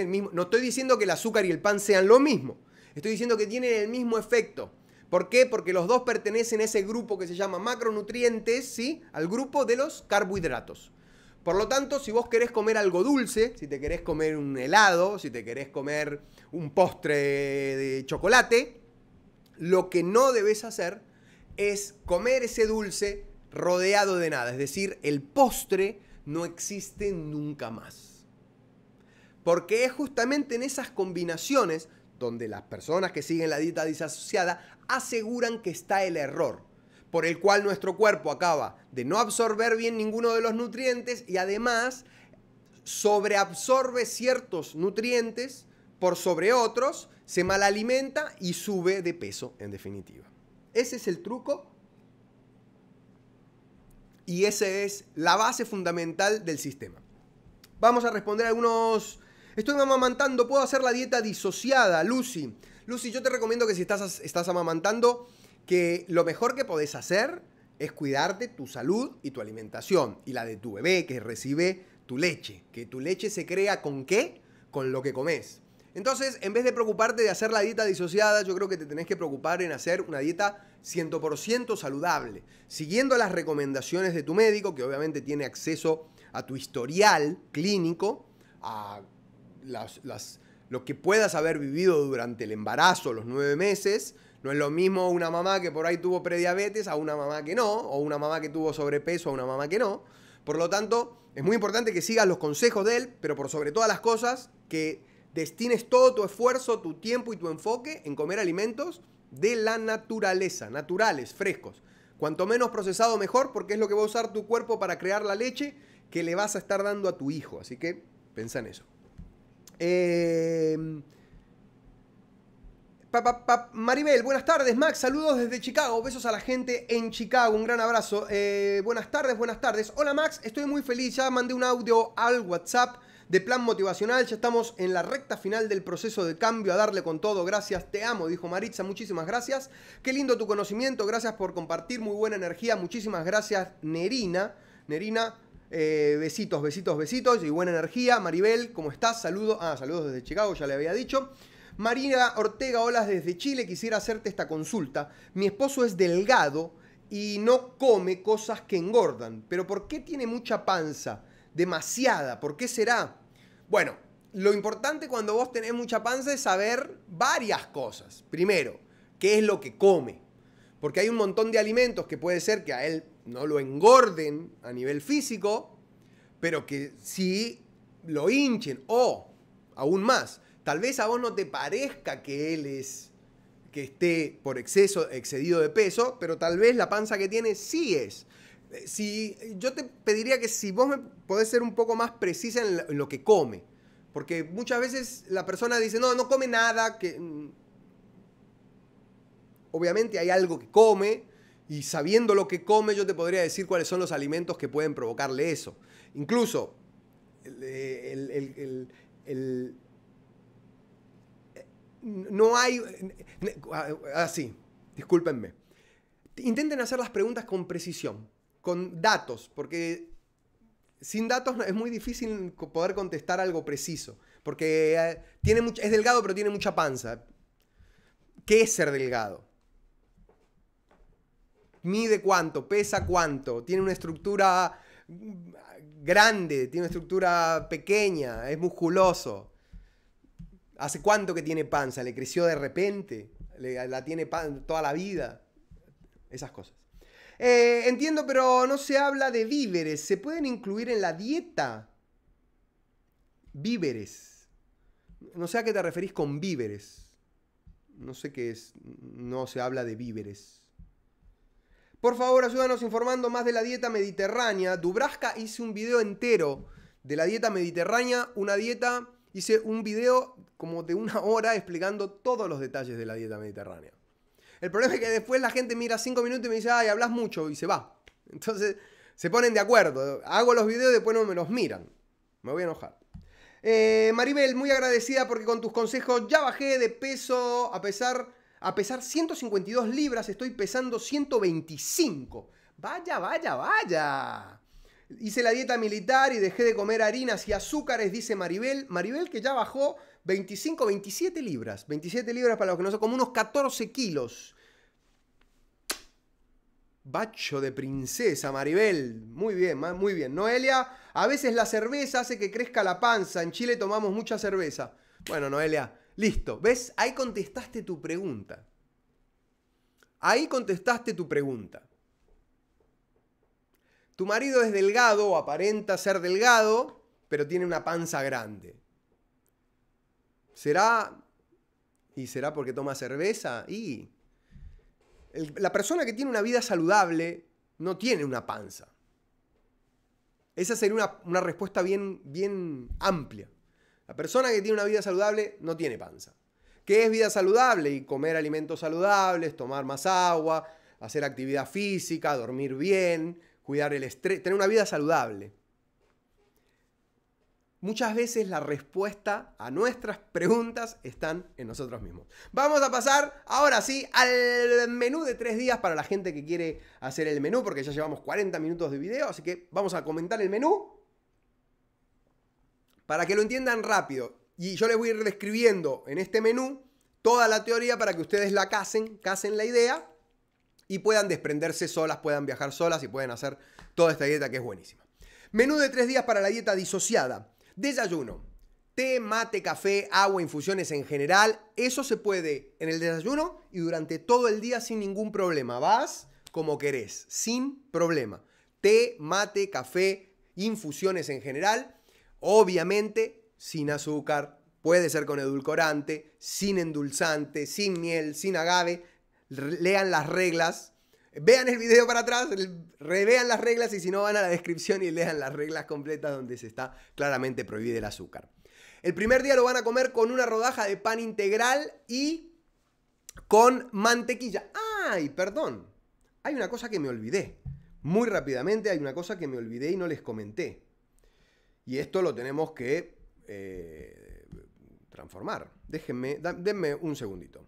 mismo, no estoy diciendo que el azúcar y el pan sean lo mismo, estoy diciendo que tienen el mismo efecto. ¿Por qué? Porque los dos pertenecen a ese grupo que se llama macronutrientes, ¿sí? Al grupo de los carbohidratos. Por lo tanto, si vos querés comer algo dulce, si te querés comer un helado, si te querés comer un postre de chocolate, lo que no debes hacer es comer ese dulce rodeado de nada. Es decir, el postre no existe nunca más. Porque es justamente en esas combinaciones donde las personas que siguen la dieta disasociada aseguran que está el error, por el cual nuestro cuerpo acaba de no absorber bien ninguno de los nutrientes y además sobreabsorbe ciertos nutrientes por sobre otros, se malalimenta y sube de peso en definitiva. Ese es el truco y esa es la base fundamental del sistema. Vamos a responder algunos Estoy amamantando, puedo hacer la dieta disociada, Lucy. Lucy, yo te recomiendo que si estás, estás amamantando, que lo mejor que podés hacer es cuidarte tu salud y tu alimentación y la de tu bebé que recibe tu leche. Que tu leche se crea con qué? Con lo que comes. Entonces, en vez de preocuparte de hacer la dieta disociada, yo creo que te tenés que preocupar en hacer una dieta 100% saludable, siguiendo las recomendaciones de tu médico, que obviamente tiene acceso a tu historial clínico, a las, lo que puedas haber vivido durante el embarazo, los nueve meses, no es lo mismo una mamá que por ahí tuvo prediabetes a una mamá que no, o una mamá que tuvo sobrepeso a una mamá que no. Por lo tanto, es muy importante que sigas los consejos de él, pero por sobre todas las cosas, que destines todo tu esfuerzo, tu tiempo y tu enfoque en comer alimentos de la naturaleza, naturales, frescos. Cuanto menos procesado mejor, porque es lo que va a usar tu cuerpo para crear la leche que le vas a estar dando a tu hijo. Así que piensa en eso. Em, Maribel, buenas tardes. Max, saludos desde Chicago. Besos a la gente en Chicago. Un gran abrazo. Eh, buenas tardes, buenas tardes. Hola Max, estoy muy feliz. Ya mandé un audio al WhatsApp de plan motivacional. Ya estamos en la recta final del proceso de cambio, a darle con todo. Gracias, te amo, dijo Maritza, muchísimas gracias. Qué lindo tu conocimiento, gracias por compartir, muy buena energía, muchísimas gracias, Nerina. Nerina, eh, besitos, besitos, besitos y buena energía. Maribel, ¿cómo estás? Saludos. Ah, saludos desde Chicago, ya le había dicho. Marina Ortega, hola desde Chile, quisiera hacerte esta consulta. Mi esposo es delgado y no come cosas que engordan, pero ¿por qué tiene mucha panza? Demasiada, ¿por qué será? Bueno, lo importante cuando vos tenés mucha panza es saber varias cosas. Primero, qué es lo que come. Porque hay un montón de alimentos que puede ser que a él no lo engorden a nivel físico, pero que sí lo hinchen. O, aún más, tal vez a vos no te parezca que él es, que esté por exceso, excedido de peso, pero tal vez la panza que tiene sí es. Eh, yo te pediría que si vos me podés ser un poco más precisa en lo que come. Porque muchas veces la persona dice, no, no come nada, que... Mm, obviamente hay algo que come, y sabiendo lo que come, yo te podría decir cuáles son los alimentos que pueden provocarle eso. Incluso el, eh, eh, no hay... Eh, Así, ah, ah, discúlpenme. Intenten hacer las preguntas con precisión, con datos, porque sin datos es muy difícil poder contestar algo preciso, porque tiene es delgado pero tiene mucha panza. ¿Qué es ser delgado? mide cuánto, pesa cuánto, tiene una estructura grande, tiene una estructura pequeña, es musculoso. ¿Hace cuánto que tiene panza? ¿Le creció de repente? ¿La tiene toda la vida? Esas cosas. Eh, entiendo, pero no se habla de víveres. ¿Se pueden incluir en la dieta? Víveres. No sé a qué te referís con víveres. No sé qué es. No se habla de víveres. Por favor, ayúdanos informando más de la dieta mediterránea. Dubraska hice un video entero de la dieta mediterránea, una dieta, hice un video como de una hora explicando todos los detalles de la dieta mediterránea. El problema es que después la gente mira 5 minutos y me dice, ay, hablas mucho y se va. Entonces se ponen de acuerdo. Hago los videos y después no me los miran. Me voy a enojar. Eh, Maribel, muy agradecida porque con tus consejos ya bajé de peso a pesar a pesar 152 libras, estoy pesando 125. Vaya, vaya, vaya. Hice la dieta militar y dejé de comer harinas y azúcares, dice Maribel. Maribel que ya bajó 25, 27 libras. 27 libras para los que no son como unos 14 kilos. Bacho de princesa, Maribel. Muy bien, muy bien. Noelia, a veces la cerveza hace que crezca la panza. En Chile tomamos mucha cerveza. Bueno, Noelia, Listo, ¿ves? Ahí contestaste tu pregunta. Ahí contestaste tu pregunta. Tu marido es delgado o aparenta ser delgado, pero tiene una panza grande. ¿Será? ¿Y será porque toma cerveza? Y la persona que tiene una vida saludable no tiene una panza. Esa sería una, una respuesta bien, bien amplia. La persona que tiene una vida saludable no tiene panza. ¿Qué es vida saludable? Y comer alimentos saludables, tomar más agua, hacer actividad física, dormir bien, cuidar el estrés, tener una vida saludable. Muchas veces la respuesta a nuestras preguntas están en nosotros mismos. Vamos a pasar ahora sí al menú de tres días para la gente que quiere hacer el menú, porque ya llevamos 40 minutos de video, así que vamos a comentar el menú para que lo entiendan rápido. Y yo les voy a ir describiendo en este menú toda la teoría para que ustedes la casen, casen la idea y puedan desprenderse solas, puedan viajar solas y puedan hacer toda esta dieta que es buenísima. Menú de tres días para la dieta disociada. Desayuno. Té, mate, café, agua, infusiones en general. Eso se puede en el desayuno y durante todo el día sin ningún problema. Vas como querés, sin problema. Té, mate, café, infusiones en general. Obviamente sin azúcar, puede ser con edulcorante, sin endulzante, sin miel, sin agave. Lean las reglas, vean el video para atrás, revean las reglas y si no van a la descripción y lean las reglas completas donde se está claramente prohibido el azúcar. El primer día lo van a comer con una rodaja de pan integral y con mantequilla. ¡Ay, perdón! Hay una cosa que me olvidé. Muy rápidamente hay una cosa que me olvidé y no les comenté. Y esto lo tenemos que eh, transformar. Déjenme, denme un segundito.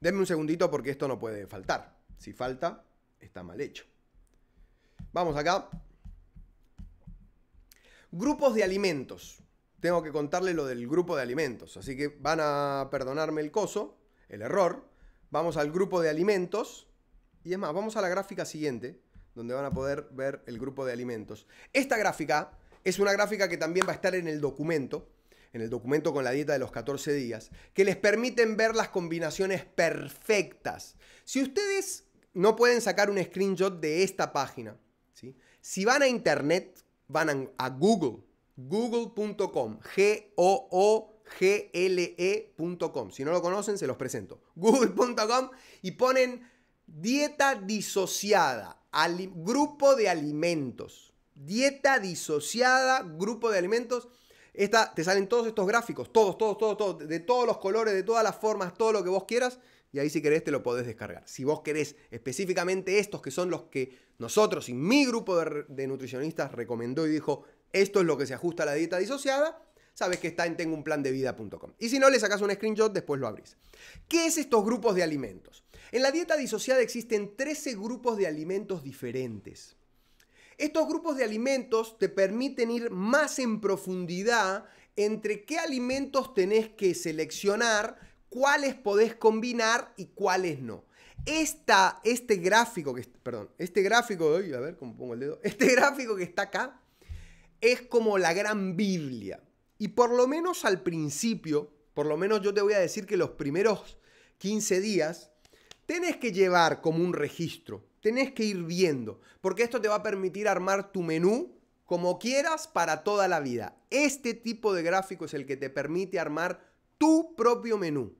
Denme un segundito porque esto no puede faltar. Si falta, está mal hecho. Vamos acá. Grupos de alimentos. Tengo que contarle lo del grupo de alimentos. Así que van a perdonarme el coso, el error. Vamos al grupo de alimentos. Y es más, vamos a la gráfica siguiente, donde van a poder ver el grupo de alimentos. Esta gráfica es una gráfica que también va a estar en el documento, en el documento con la dieta de los 14 días, que les permiten ver las combinaciones perfectas. Si ustedes no pueden sacar un screenshot de esta página, si van a internet, van a, Google, google.com, G-O-O-G-L-E.com. Si no lo conocen, se los presento. Google.com y ponen dieta disociada, grupo de alimentos. Dieta disociada, grupo de alimentos. Esta, te salen todos estos gráficos, todos, todos, todos, todos, de todos los colores, de todas las formas, todo lo que vos quieras. Y ahí si querés te lo podés descargar. Si vos querés específicamente estos que son los que nosotros y mi grupo de, nutricionistas recomendó y dijo, esto es lo que se ajusta a la dieta disociada, sabes que está en tengounplandevida.com. Y si no, le sacas un screenshot, después lo abrís. ¿Qué es estos grupos de alimentos? En la dieta disociada existen 13 grupos de alimentos diferentes. Estos grupos de alimentos te permiten ir más en profundidad entre qué alimentos tenés que seleccionar, cuáles podés combinar y cuáles no. este gráfico, que, perdón, este gráfico, a ver este gráfico que está acá es como la gran Biblia. Y por lo menos al principio, por lo menos yo te voy a decir que los primeros 15 días, tenés que llevar como un registro tenés que ir viendo, porque esto te va a permitir armar tu menú como quieras para toda la vida. Este tipo de gráfico es el que te permite armar tu propio menú.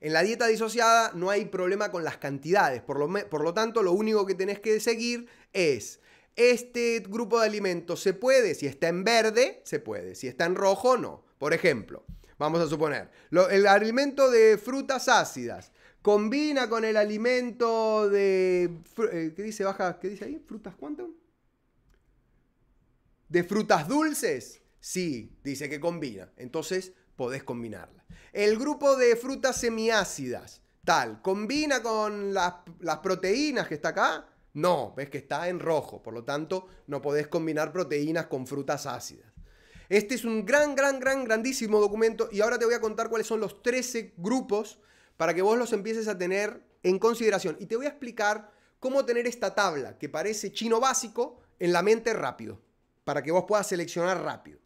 En la dieta disociada no hay problema con las cantidades, por lo, tanto lo único que tenés que seguir es este grupo de alimentos se puede, si está en verde, se puede, si está en rojo, no. Por ejemplo, vamos a suponer, el alimento de frutas ácidas combina con el alimento de... Eh, ¿Qué dice? Baja, ¿qué dice ahí? ¿Frutas cuánto? ¿De frutas dulces? Sí, dice que combina. Entonces podés combinarla. El grupo de frutas semiácidas, tal, ¿combina con las, las proteínas que está acá? No, ves que está en rojo, por lo tanto no podés combinar proteínas con frutas ácidas. Este es un gran, gran, gran, grandísimo documento y ahora te voy a contar cuáles son los 13 grupos para que vos los empieces a tener en consideración. Y te voy a explicar cómo tener esta tabla que parece chino básico en la mente rápido, para que vos puedas seleccionar rápido.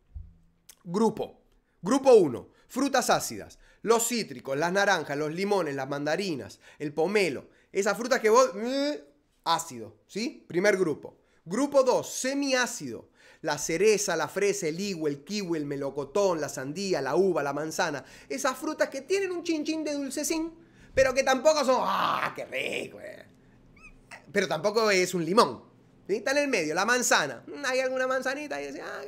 Grupo. Grupo 1. Frutas ácidas. Los cítricos, las naranjas, los limones, las mandarinas, el pomelo. Esas frutas que vos... Mm, ácido, ¿sí? Primer grupo. Grupo 2, semiácido la cereza, la fresa, el higo, el kiwi, el melocotón, la sandía, la uva, la manzana. Esas frutas que tienen un chinchín de dulcecín, pero que tampoco son, ¡ah, qué rico! Eh! Pero tampoco es un limón. Está en el medio, la manzana. Mm, hay alguna manzanita y ¡ah,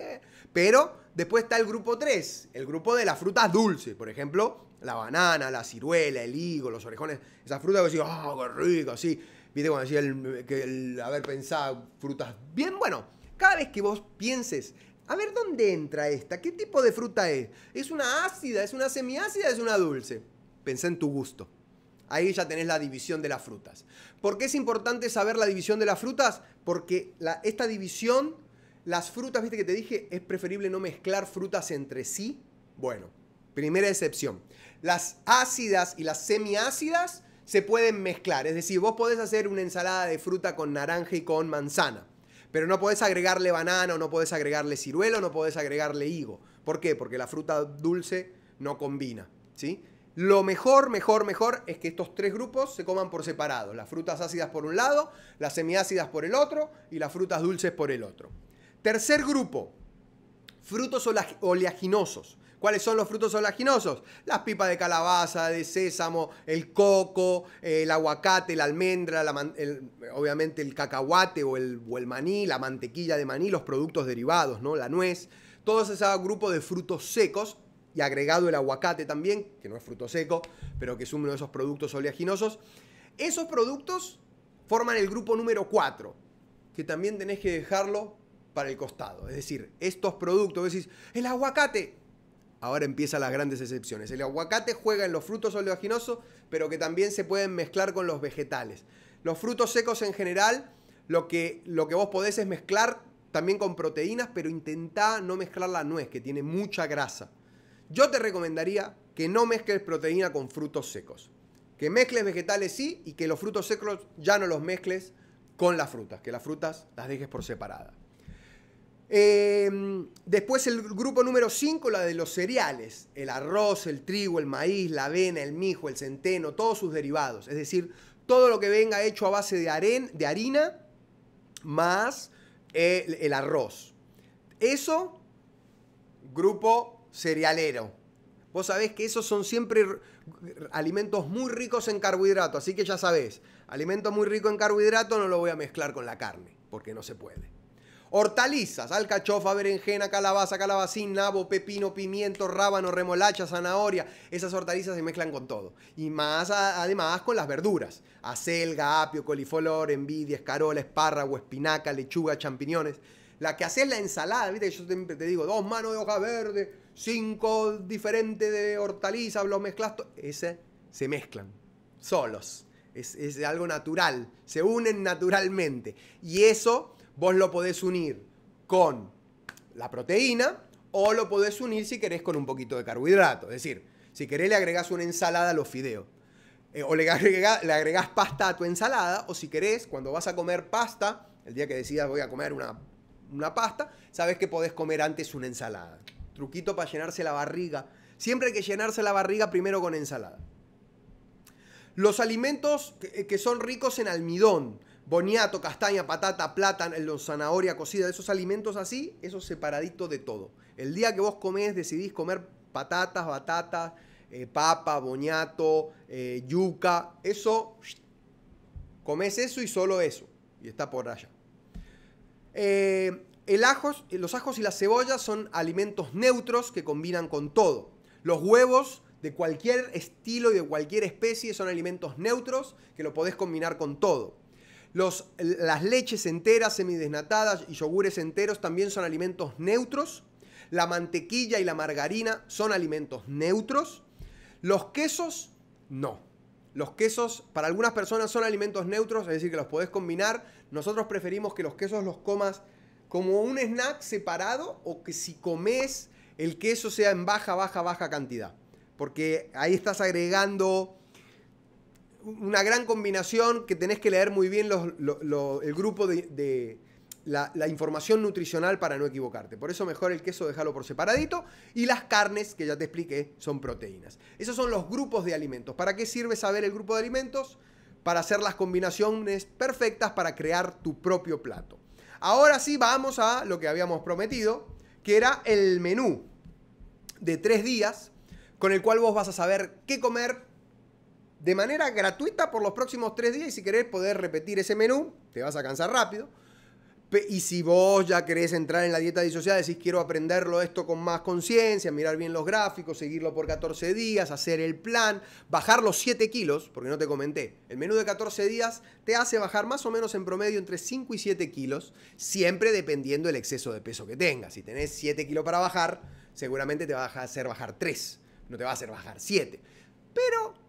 Pero después está el grupo 3, el grupo de las frutas dulces, por ejemplo, la banana, la ciruela, el higo, los orejones, esas frutas que decís, ¡ah, qué rico! Así, viste cuando decía el, que el haber pensado frutas bien, bueno, cada vez que vos pienses, a ver dónde entra esta, qué tipo de fruta es, es una ácida, es una semiácida, es una dulce, Pensé en tu gusto. Ahí ya tenés la división de las frutas. ¿Por qué es importante saber la división de las frutas? Porque esta división, las frutas, viste que te dije, es preferible no mezclar frutas entre sí. Bueno, primera excepción. Las ácidas y las semiácidas se pueden mezclar. Es decir, vos podés hacer una ensalada de fruta con naranja y con manzana. Pero no podés agregarle banano, no podés agregarle ciruelo, no podés agregarle higo. ¿Por qué? Porque la fruta dulce no combina, ¿sí? Lo mejor, mejor, mejor es que estos tres grupos se coman por separado. Las frutas ácidas por un lado, las semiácidas por el otro y las frutas dulces por el otro. Tercer grupo, frutos oleaginosos. ¿Cuáles son los frutos oleaginosos? Las pipas de calabaza, de sésamo, el coco, eh, el aguacate, la almendra, obviamente el cacahuate o el, maní, la mantequilla de maní, los productos derivados, ¿no? la nuez. Todo ese grupo de frutos secos y agregado el aguacate también, que no es fruto seco, pero que es uno de esos productos oleaginosos. Esos productos forman el grupo número 4, que también tenés que dejarlo para el costado. Es decir, estos productos, decís, el aguacate. Ahora empiezan las grandes excepciones. El aguacate juega en los frutos oleaginosos, pero que también se pueden mezclar con los vegetales. Los frutos secos en general, lo que, lo que vos podés es mezclar también con proteínas, pero intentá no mezclar la nuez, que tiene mucha grasa. Yo te recomendaría que no mezcles proteína con frutos secos. Que mezcles vegetales sí y que los frutos secos ya no los mezcles con las frutas, que las frutas las dejes por separada. Em, después el grupo número 5, la de los cereales, el arroz, el trigo, el maíz, la avena, el mijo, el centeno, todos sus derivados. Es decir, todo lo que venga hecho a base de, de harina más el, arroz. Eso, grupo cerealero. Vos sabés que esos son siempre alimentos muy ricos en carbohidratos, así que ya sabés, alimento muy rico en carbohidratos no lo voy a mezclar con la carne, porque no se puede. Hortalizas, alcachofa, berenjena, calabaza, calabacín, nabo, pepino, pimiento, rábano, remolacha, zanahoria. Esas hortalizas se mezclan con todo. Y más además con las verduras. Acelga, apio, coliflor, envidia, escarola, espárrago, espinaca, lechuga, champiñones. La que haces la ensalada, ¿viste? Yo siempre te digo, dos manos de hoja verde, cinco diferentes de hortalizas, los mezclas. Ese se mezclan, solos. Es, es algo natural, se unen naturalmente. Y eso vos lo podés unir con la proteína o lo podés unir si querés con un poquito de carbohidrato. Es decir, si querés le agregás una ensalada a los fideos. Eh, o le, agregás pasta a tu ensalada. O si querés, cuando vas a comer pasta, el día que decidas voy a comer una, pasta, sabes que podés comer antes una ensalada. Truquito para llenarse la barriga. Siempre hay que llenarse la barriga primero con ensalada. Los alimentos que son ricos en almidón, boniato, castaña, patata, plátano, zanahoria cocida, esos alimentos así, eso separadito de todo. El día que vos comés, decidís comer patatas, batatas, eh, papa, boniato, eh, yuca, eso, comés eso y solo eso, y está por allá. Eh, el ajos, los ajos y las cebollas son alimentos neutros que combinan con todo. Los huevos de cualquier estilo y de cualquier especie son alimentos neutros que lo podés combinar con todo las leches enteras, semidesnatadas y yogures enteros también son alimentos neutros. La mantequilla y la margarina son alimentos neutros. Los quesos, no. Los quesos para algunas personas son alimentos neutros, es decir, que los podés combinar. Nosotros preferimos que los quesos los comas como un snack separado o que si comes el queso sea en baja, baja, baja cantidad. Porque ahí estás agregando una gran combinación que tenés que leer muy bien el grupo de, la, información nutricional para no equivocarte. Por eso mejor el queso déjalo por separadito y las carnes, que ya te expliqué, son proteínas. Esos son los grupos de alimentos. ¿Para qué sirve saber el grupo de alimentos? Para hacer las combinaciones perfectas para crear tu propio plato. Ahora sí vamos a lo que habíamos prometido, que era el menú de tres días, con el cual vos vas a saber qué comer, de manera gratuita por los próximos tres días y si querés poder repetir ese menú, te vas a cansar rápido. Y si vos ya querés entrar en la dieta disociada, decís quiero aprenderlo esto con más conciencia, mirar bien los gráficos, seguirlo por 14 días, hacer el plan, bajar los 7 kilos, porque no te comenté, el menú de 14 días te hace bajar más o menos en promedio entre 5 y 7 kilos, siempre dependiendo del exceso de peso que tengas. Si tenés 7 kilos para bajar, seguramente te va a hacer bajar 3, no te va a hacer bajar 7. Pero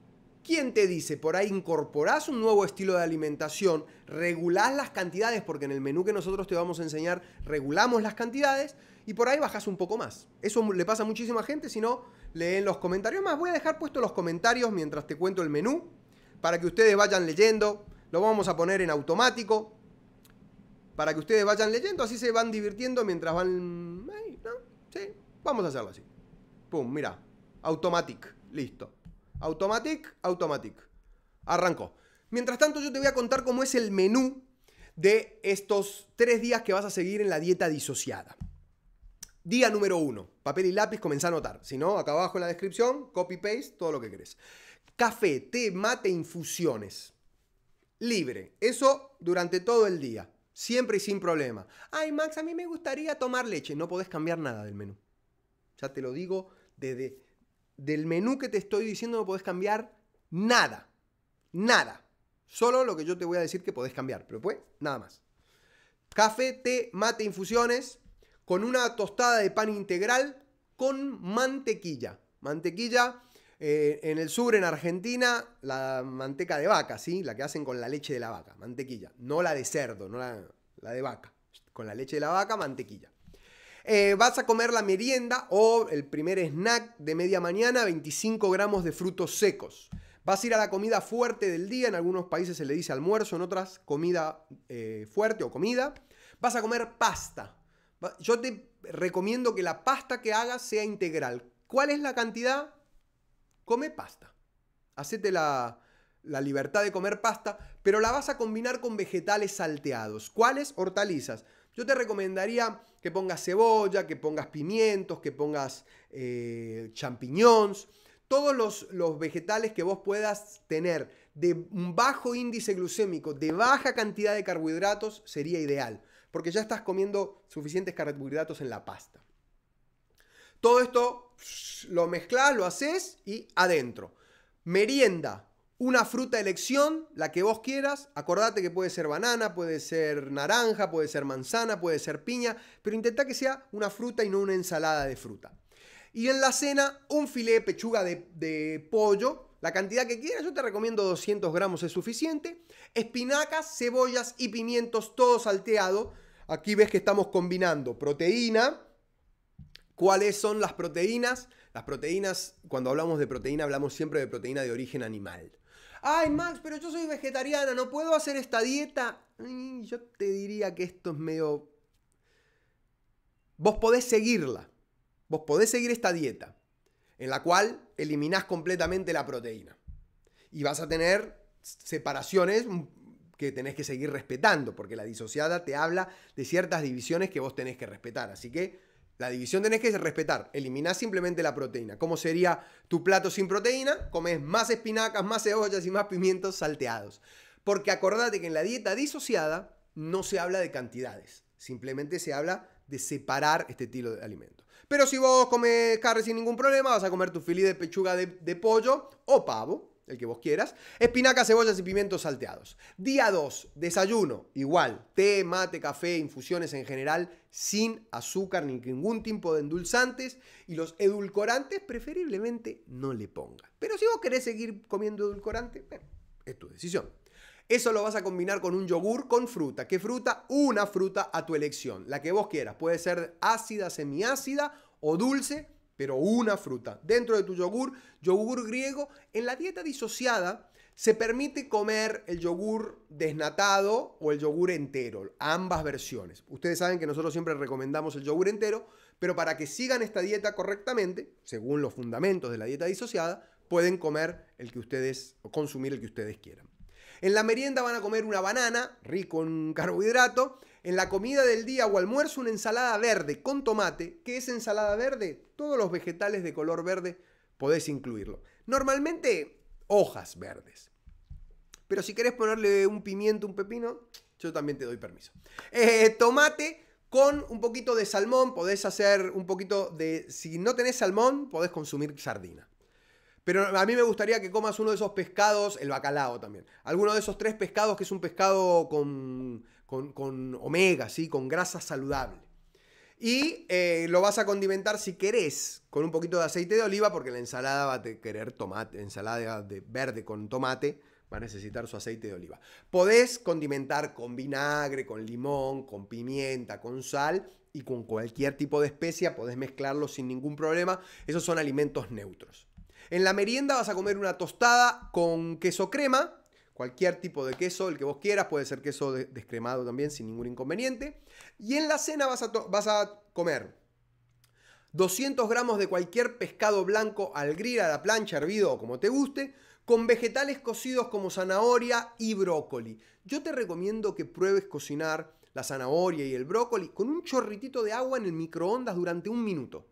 ¿Quién te dice? Por ahí incorporás un nuevo estilo de alimentación, regulás las cantidades, porque en el menú que nosotros te vamos a enseñar regulamos las cantidades y por ahí bajas un poco más. Eso le pasa a muchísima gente, si no, leen los comentarios. Más voy a dejar puestos los comentarios mientras te cuento el menú, para que ustedes vayan leyendo. Lo vamos a poner en automático, para que ustedes vayan leyendo, así se van divirtiendo mientras van... Sí, vamos a hacerlo así. Pum, mira, automatic, listo. Automatic, automatic. Arrancó. Mientras tanto, yo te voy a contar cómo es el menú de estos tres días que vas a seguir en la dieta disociada. Día número uno, papel y lápiz, comenzá a anotar. Si no, acá abajo en la descripción, copy-paste, todo lo que crees. Café, té, mate, infusiones. Libre. Eso durante todo el día. Siempre y sin problema. Ay, Max, a mí me gustaría tomar leche. No podés cambiar nada del menú. Ya te lo digo desde del menú que te estoy diciendo no podés cambiar nada. Nada. Solo lo que yo te voy a decir que podés cambiar, pero pues nada más. Café, té, mate, infusiones, con una tostada de pan integral con mantequilla. Mantequilla, eh, en el sur, en Argentina, la manteca de vaca, ¿sí? La que hacen con la leche de la vaca, mantequilla. No la de cerdo, no la de vaca. Con la leche de la vaca, mantequilla. Eh, vas a comer la merienda o el primer snack de media mañana, 25 gramos de frutos secos. Vas a ir a la comida fuerte del día, en algunos países se le dice almuerzo, en otras comida eh, fuerte o comida. Vas a comer pasta. Yo te recomiendo que la pasta que hagas sea integral. ¿Cuál es la cantidad? Come pasta. Hacete la, la libertad de comer pasta, pero la vas a combinar con vegetales salteados. ¿Cuáles? Hortalizas. Yo te recomendaría que pongas cebolla, que pongas pimientos, que pongas eh, champiñones, todos los, vegetales que vos puedas tener de un bajo índice glucémico, de baja cantidad de carbohidratos, sería ideal, porque ya estás comiendo suficientes carbohidratos en la pasta. Todo esto lo mezclas, lo haces y adentro. Merienda, una fruta de elección, la que vos quieras. Acordate que puede ser banana, puede ser naranja, puede ser manzana, puede ser piña, pero intenta que sea una fruta y no una ensalada de fruta. Y en la cena, un filete de pechuga de, de pollo, la cantidad que quieras, yo te recomiendo 200 gramos es suficiente. Espinacas, cebollas y pimientos, todo salteado. Aquí ves que estamos combinando proteína. ¿Cuáles son las proteínas? Las proteínas, cuando hablamos de proteína, hablamos siempre de proteína de origen animal ay Max, pero yo soy vegetariana, no puedo hacer esta dieta. Yo te diría que esto es medio... Vos podés seguirla, vos podés seguir esta dieta, en la cual eliminás completamente la proteína. Y vas a tener separaciones que tenés que seguir respetando, porque la disociada te habla de ciertas divisiones que vos tenés que respetar. Así que la división tenés que respetar, eliminás simplemente la proteína. ¿Cómo sería tu plato sin proteína? Comes más espinacas, más cebollas y más pimientos salteados. Porque acordate que en la dieta disociada no se habla de cantidades, simplemente se habla de separar este estilo de alimento. Pero si vos comes carne sin ningún problema, vas a comer tu filete de pechuga de, de pollo o pavo, el que vos quieras, espinacas, cebollas y pimientos salteados. Día 2, desayuno, igual, té, mate, café, infusiones en general, sin azúcar ni ningún tipo de endulzantes y los edulcorantes preferiblemente no le ponga. Pero si vos querés seguir comiendo edulcorante, es tu decisión. Eso lo vas a combinar con un yogur con fruta. ¿Qué fruta? Una fruta a tu elección, la que vos quieras. Puede ser ácida, semiácida o dulce pero una fruta dentro de tu yogur, yogur griego. En la dieta disociada se permite comer el yogur desnatado o el yogur entero, ambas versiones. Ustedes saben que nosotros siempre recomendamos el yogur entero, pero para que sigan esta dieta correctamente, según los fundamentos de la dieta disociada, pueden comer el que ustedes o consumir el que ustedes quieran. En la merienda van a comer una banana, rico en carbohidrato, en la comida del día o almuerzo una ensalada verde con tomate, que es ensalada verde, todos los vegetales de color verde podés incluirlo. Normalmente hojas verdes. Pero si querés ponerle un pimiento, un pepino, yo también te doy permiso. Eh, tomate con un poquito de salmón, podés hacer un poquito de... Si no tenés salmón, podés consumir sardina. Pero a mí me gustaría que comas uno de esos pescados, el bacalao también. Alguno de esos tres pescados que es un pescado con con, omega, con grasa saludable. Y eh, lo vas a condimentar si querés con un poquito de aceite de oliva, porque la ensalada va a querer tomate, ensalada de verde con tomate, va a necesitar su aceite de oliva. Podés condimentar con vinagre, con limón, con pimienta, con sal y con cualquier tipo de especia, podés mezclarlo sin ningún problema. Esos son alimentos neutros. En la merienda vas a comer una tostada con queso crema, cualquier tipo de queso, el que vos quieras, puede ser queso descremado también sin ningún inconveniente. Y en la cena vas a, vas a comer 200 gramos de cualquier pescado blanco al grill, a la plancha, hervido o como te guste, con vegetales cocidos como zanahoria y brócoli. Yo te recomiendo que pruebes cocinar la zanahoria y el brócoli con un chorritito de agua en el microondas durante un minuto.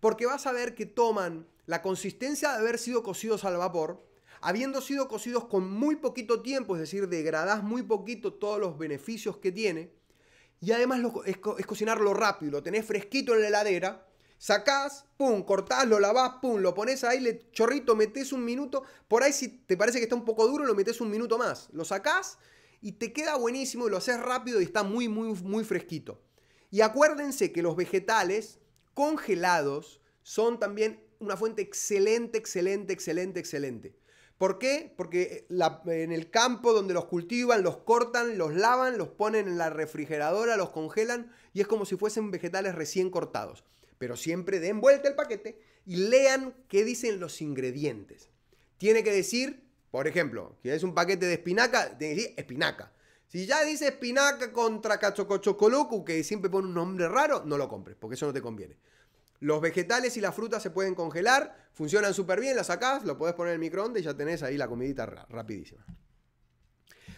Porque vas a ver que toman la consistencia de haber sido cocidos al vapor, habiendo sido cocidos con muy poquito tiempo, es decir, degradás muy poquito todos los beneficios que tiene, y además es, cocinarlo rápido, lo tenés fresquito en la heladera, sacás, pum, cortás, lo lavás, pum, lo pones ahí, le chorrito, metés un minuto, por ahí si te parece que está un poco duro, lo metes un minuto más, lo sacás y te queda buenísimo y lo haces rápido y está muy, muy, muy fresquito. Y acuérdense que los vegetales congelados son también una fuente excelente, excelente, excelente, excelente ¿Por qué? Porque eh, eh, en el campo donde los cultivan, los cortan, los lavan, los ponen en la refrigeradora, los congelan y es como si fuesen vegetales recién cortados. Pero siempre den vuelta el paquete y lean qué dicen los ingredientes. Tiene que decir, por ejemplo, que es un paquete de espinaca, tiene que decir espinaca. Si ya dice espinaca contra cachocochocolocu, que siempre pone un nombre raro, no lo compres, porque eso no te conviene. Los vegetales y las frutas se pueden congelar, funcionan súper bien, las sacás, lo podés poner en el microondas y ya tenés ahí la comidita rapidísima.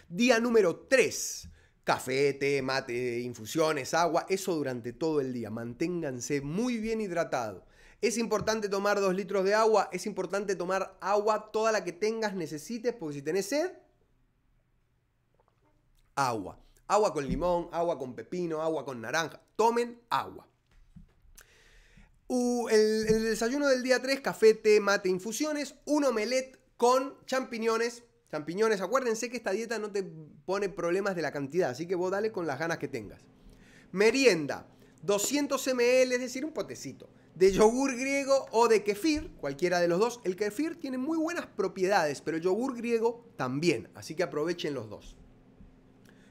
Día número 3. Café, té, mate, infusiones, agua, eso durante todo el día. Manténganse muy bien hidratados. Es importante tomar 2 litros de agua, es importante tomar agua toda la que tengas, necesites, porque si tenés sed, agua. Agua con limón, agua con pepino, agua con naranja. Tomen agua el, desayuno del día 3, café, té, mate, infusiones, un omelette con champiñones. Champiñones, acuérdense que esta dieta no te pone problemas de la cantidad, así que vos dale con las ganas que tengas. Merienda, 200 ml, es decir, un potecito, de yogur griego o de kefir, cualquiera de los dos. El kefir tiene muy buenas propiedades, pero el yogur griego también, así que aprovechen los dos.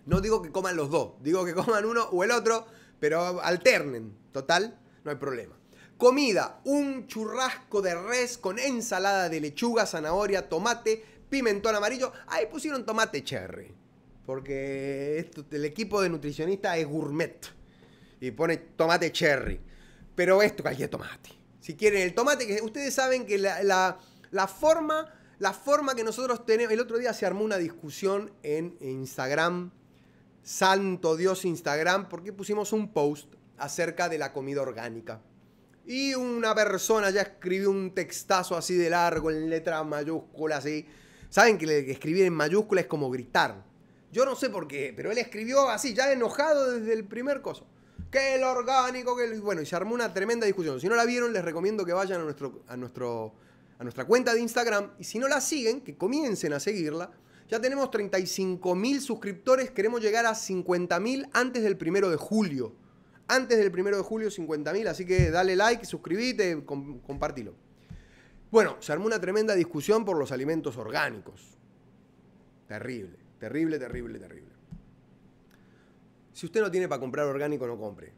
No digo que coman los dos, digo que coman uno o el otro, pero alternen, total, no hay problema. Comida, un churrasco de res con ensalada de lechuga, zanahoria, tomate, pimentón amarillo. Ahí pusieron tomate cherry. Porque el equipo de nutricionista es gourmet. Y pone tomate cherry. Pero esto, cualquier tomate. Si quieren el tomate, que ustedes saben que la forma... La forma que nosotros tenemos, el otro día se armó una discusión en Instagram, santo Dios Instagram, porque pusimos un post acerca de la comida orgánica. Y una persona ya escribió un textazo así de largo, en letra mayúscula, así. Saben que escribir en mayúscula es como gritar. Yo no sé por qué, pero él escribió así, ya enojado desde el primer coso. Que el orgánico, que el... Bueno, y se armó una tremenda discusión. Si no la vieron, les recomiendo que vayan a, nuestro, a, nuestro, a nuestra cuenta de Instagram. Y si no la siguen, que comiencen a seguirla. Ya tenemos 35.000 suscriptores, queremos llegar a 50.000 antes del primero de julio antes del 1 de julio 50.000, así que dale like, suscríbete, com compartilo. Bueno, se armó una tremenda discusión por los alimentos orgánicos. Terrible, terrible, terrible, terrible. Si usted no tiene para comprar orgánico, no compre.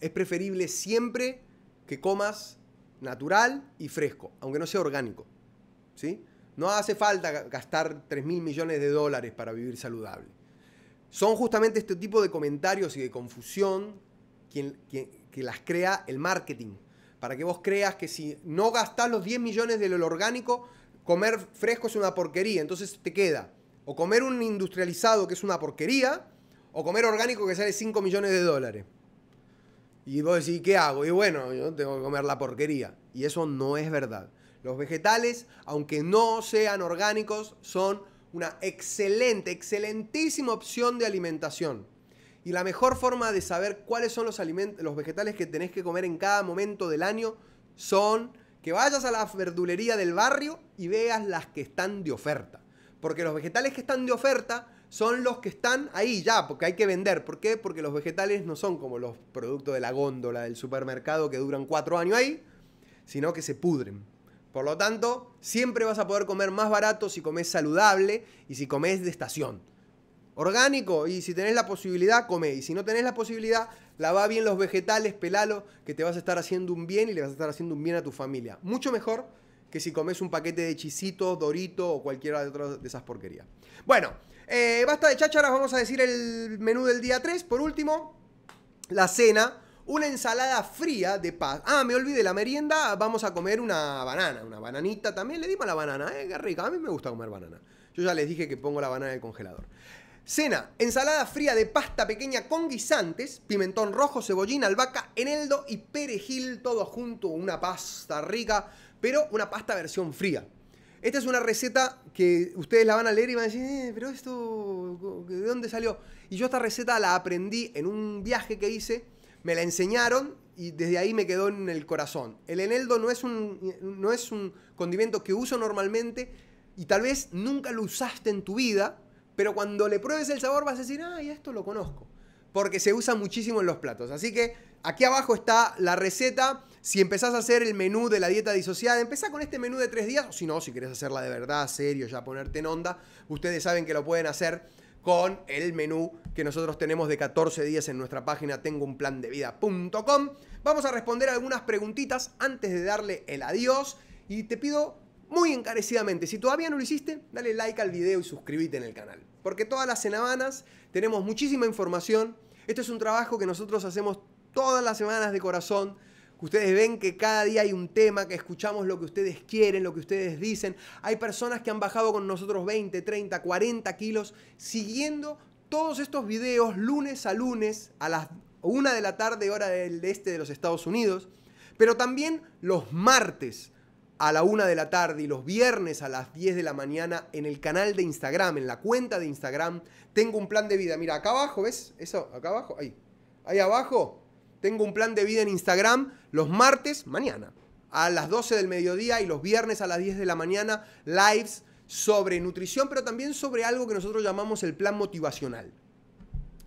Es preferible siempre que comas natural y fresco, aunque no sea orgánico. ¿Sí? No hace falta gastar 3.000 mil millones de dólares para vivir saludable. Son justamente este tipo de comentarios y de confusión quien, que las crea el marketing. Para que vos creas que si no gastás los 10 millones de lo orgánico, comer fresco es una porquería. Entonces te queda o comer un industrializado que es una porquería, o comer orgánico que sale 5 millones de dólares. Y vos decís, ¿qué hago? Y bueno, yo tengo que comer la porquería. Y eso no es verdad. Los vegetales, aunque no sean orgánicos, son una excelente, excelentísima opción de alimentación. Y la mejor forma de saber cuáles son los, los vegetales que tenés que comer en cada momento del año son que vayas a la verdulería del barrio y veas las que están de oferta. Porque los vegetales que están de oferta son los que están ahí ya, porque hay que vender. ¿Por qué? Porque los vegetales no son como los productos de la góndola del supermercado que duran cuatro años ahí, sino que se pudren. Por lo tanto, siempre vas a poder comer más barato si comes saludable y si comes de estación. Orgánico, y si tenés la posibilidad, come. Y si no tenés la posibilidad, lava bien los vegetales, pelalo, que te vas a estar haciendo un bien y le vas a estar haciendo un bien a tu familia. Mucho mejor que si comes un paquete de chisitos, dorito o cualquiera de de esas porquerías. Bueno, eh, basta de chácharas, vamos a decir el menú del día 3. Por último, la cena una ensalada fría de pasta. Ah, me olvidé, la merienda vamos a comer una banana, una bananita también. Le dimos la banana, eh, qué rica. A mí me gusta comer banana. Yo ya les dije que pongo la banana en el congelador. Cena, ensalada fría de pasta pequeña con guisantes, pimentón rojo, cebollín, albahaca, eneldo y perejil, todo junto, una pasta rica, pero una pasta versión fría. Esta es una receta que ustedes la van a leer y van a decir, eh, pero esto, ¿de dónde salió? Y yo esta receta la aprendí en un viaje que hice me la enseñaron y desde ahí me quedó en el corazón. El eneldo no es un, no es un condimento que uso normalmente y tal vez nunca lo usaste en tu vida, pero cuando le pruebes el sabor vas a decir, ay, esto lo conozco. Porque se usa muchísimo en los platos. Así que aquí abajo está la receta. Si empezás a hacer el menú de la dieta disociada, empezá con este menú de tres días. O si no, si querés hacerla de verdad, serio, ya ponerte en onda, ustedes saben que lo pueden hacer con el menú que nosotros tenemos de 14 días en nuestra página tengounplandevida.com. Vamos a responder algunas preguntitas antes de darle el adiós y te pido muy encarecidamente, si todavía no lo hiciste, dale like al video y suscríbete en el canal, porque todas las semanas tenemos muchísima información. Este es un trabajo que nosotros hacemos todas las semanas de corazón Ustedes ven que cada día hay un tema, que escuchamos lo que ustedes quieren, lo que ustedes dicen. Hay personas que han bajado con nosotros 20, 30, 40 kilos siguiendo todos estos videos lunes a lunes a las 1 de la tarde hora del este de los Estados Unidos, pero también los martes a la 1 de la tarde y los viernes a las 10 de la mañana en el canal de Instagram, en la cuenta de Instagram, tengo un plan de vida. Mira, acá abajo, ¿ves? Eso, acá abajo, ahí. Ahí abajo, tengo un plan de vida en Instagram los martes, mañana, a las 12 del mediodía y los viernes a las 10 de la mañana, lives sobre nutrición, pero también sobre algo que nosotros llamamos el plan motivacional.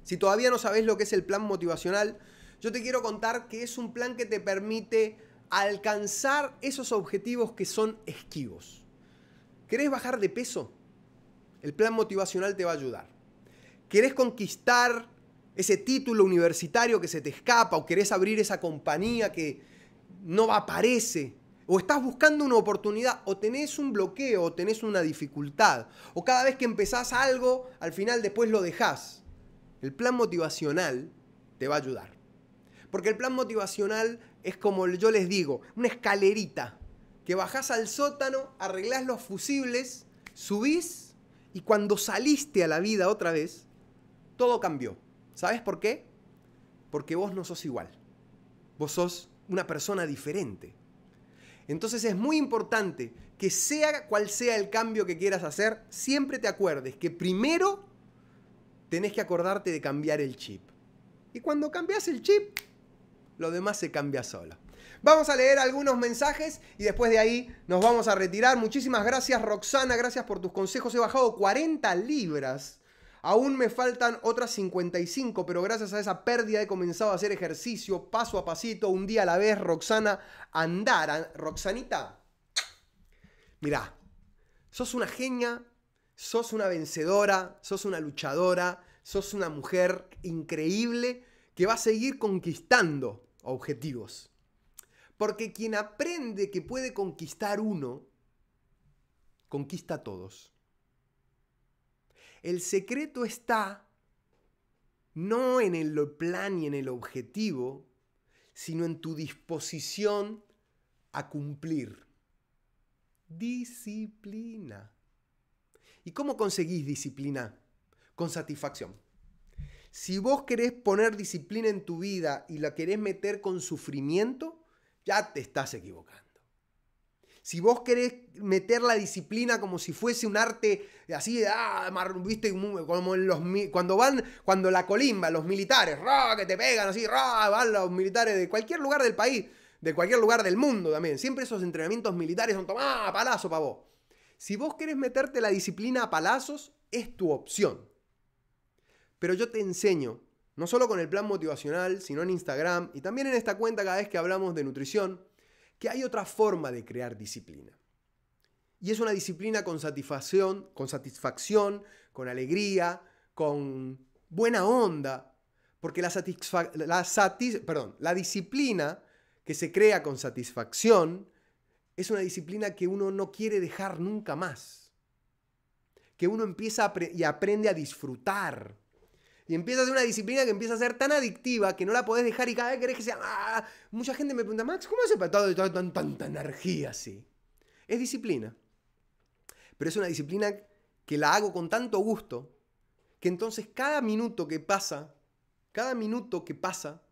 Si todavía no sabes lo que es el plan motivacional, yo te quiero contar que es un plan que te permite alcanzar esos objetivos que son esquivos. ¿Querés bajar de peso? El plan motivacional te va a ayudar. ¿Querés conquistar ese título universitario que se te escapa o querés abrir esa compañía que no aparece. O estás buscando una oportunidad, o tenés un bloqueo, o tenés una dificultad. O cada vez que empezás algo, al final después lo dejás. El plan motivacional te va a ayudar. Porque el plan motivacional es como yo les digo, una escalerita que bajás al sótano, arreglás los fusibles, subís y cuando saliste a la vida otra vez, todo cambió. ¿Sabes por qué? Porque vos no sos igual. Vos sos una persona diferente. Entonces es muy importante que sea cual sea el cambio que quieras hacer, siempre te acuerdes que primero tenés que acordarte de cambiar el chip. Y cuando cambias el chip, lo demás se cambia solo. Vamos a leer algunos mensajes y después de ahí nos vamos a retirar. Muchísimas gracias Roxana, gracias por tus consejos. He bajado 40 libras Aún me faltan otras 55, pero gracias a esa pérdida he comenzado a hacer ejercicio paso a pasito, un día a la vez, Roxana, andar. Roxanita, mirá, sos una genia, sos una vencedora, sos una luchadora, sos una mujer increíble que va a seguir conquistando objetivos. Porque quien aprende que puede conquistar uno, conquista a todos. El secreto está no en el plan y en el objetivo, sino en tu disposición a cumplir. Disciplina. ¿Y cómo conseguís disciplina? Con satisfacción. Si vos querés poner disciplina en tu vida y la querés meter con sufrimiento, ya te estás equivocando. Si vos querés meter la disciplina como si fuese un arte así, ah, como los, cuando van, cuando la colimba, los militares, que te pegan así, van los militares de cualquier lugar del país, de cualquier lugar del mundo también. Siempre esos entrenamientos militares son a palazo para vos. Si vos querés meterte la disciplina a palazos, es tu opción. Pero yo te enseño, no solo con el plan motivacional, sino en Instagram y también en esta cuenta cada vez que hablamos de nutrición, que hay otra forma de crear disciplina. Y es una disciplina con satisfacción, con satisfacción, con alegría, con buena onda, porque la, la disciplina que se crea con satisfacción es una disciplina que uno no quiere dejar nunca más, que uno empieza y aprende a disfrutar y empiezas a ser una disciplina que empieza a ser tan adictiva que no la podés dejar y cada vez querés que sea. Ah". Mucha gente me pregunta, Max, ¿cómo hace para todo, todo, tanta energía así? Es disciplina. Pero es una disciplina que la hago con tanto gusto que entonces cada minuto que pasa, cada minuto que pasa,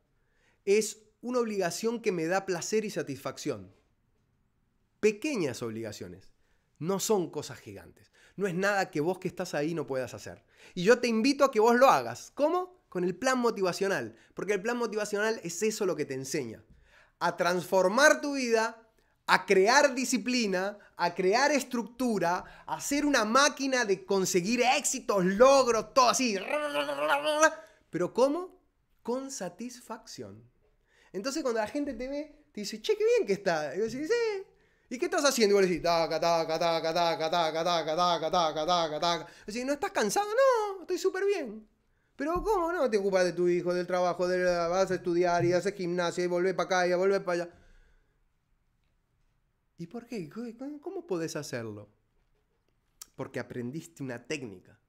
es una obligación que me da placer y satisfacción. Pequeñas obligaciones. No son cosas gigantes. No es nada que vos que estás ahí no puedas hacer. Y yo te invito a que vos lo hagas. ¿Cómo? Con el plan motivacional. Porque el plan motivacional es eso lo que te enseña. A transformar tu vida, a crear disciplina, a crear estructura, a ser una máquina de conseguir éxitos, logros, todo así. Pero ¿cómo? Con satisfacción. Entonces cuando la gente te ve, te dice, che, qué bien que está. Y yo digo, sí, ¿Y qué estás haciendo? Y vos decís, taca, taca, taca, taca, taca, taca, taca, taca, taca, taca. Decís, ¿no estás cansado? No, estoy súper bien. Pero ¿cómo no? Te ocupas de tu hijo, del trabajo, de vas a estudiar y haces gimnasia y volvés para acá y volvés para allá. ¿Y por qué? ¿Cómo podés hacerlo? Porque aprendiste una técnica,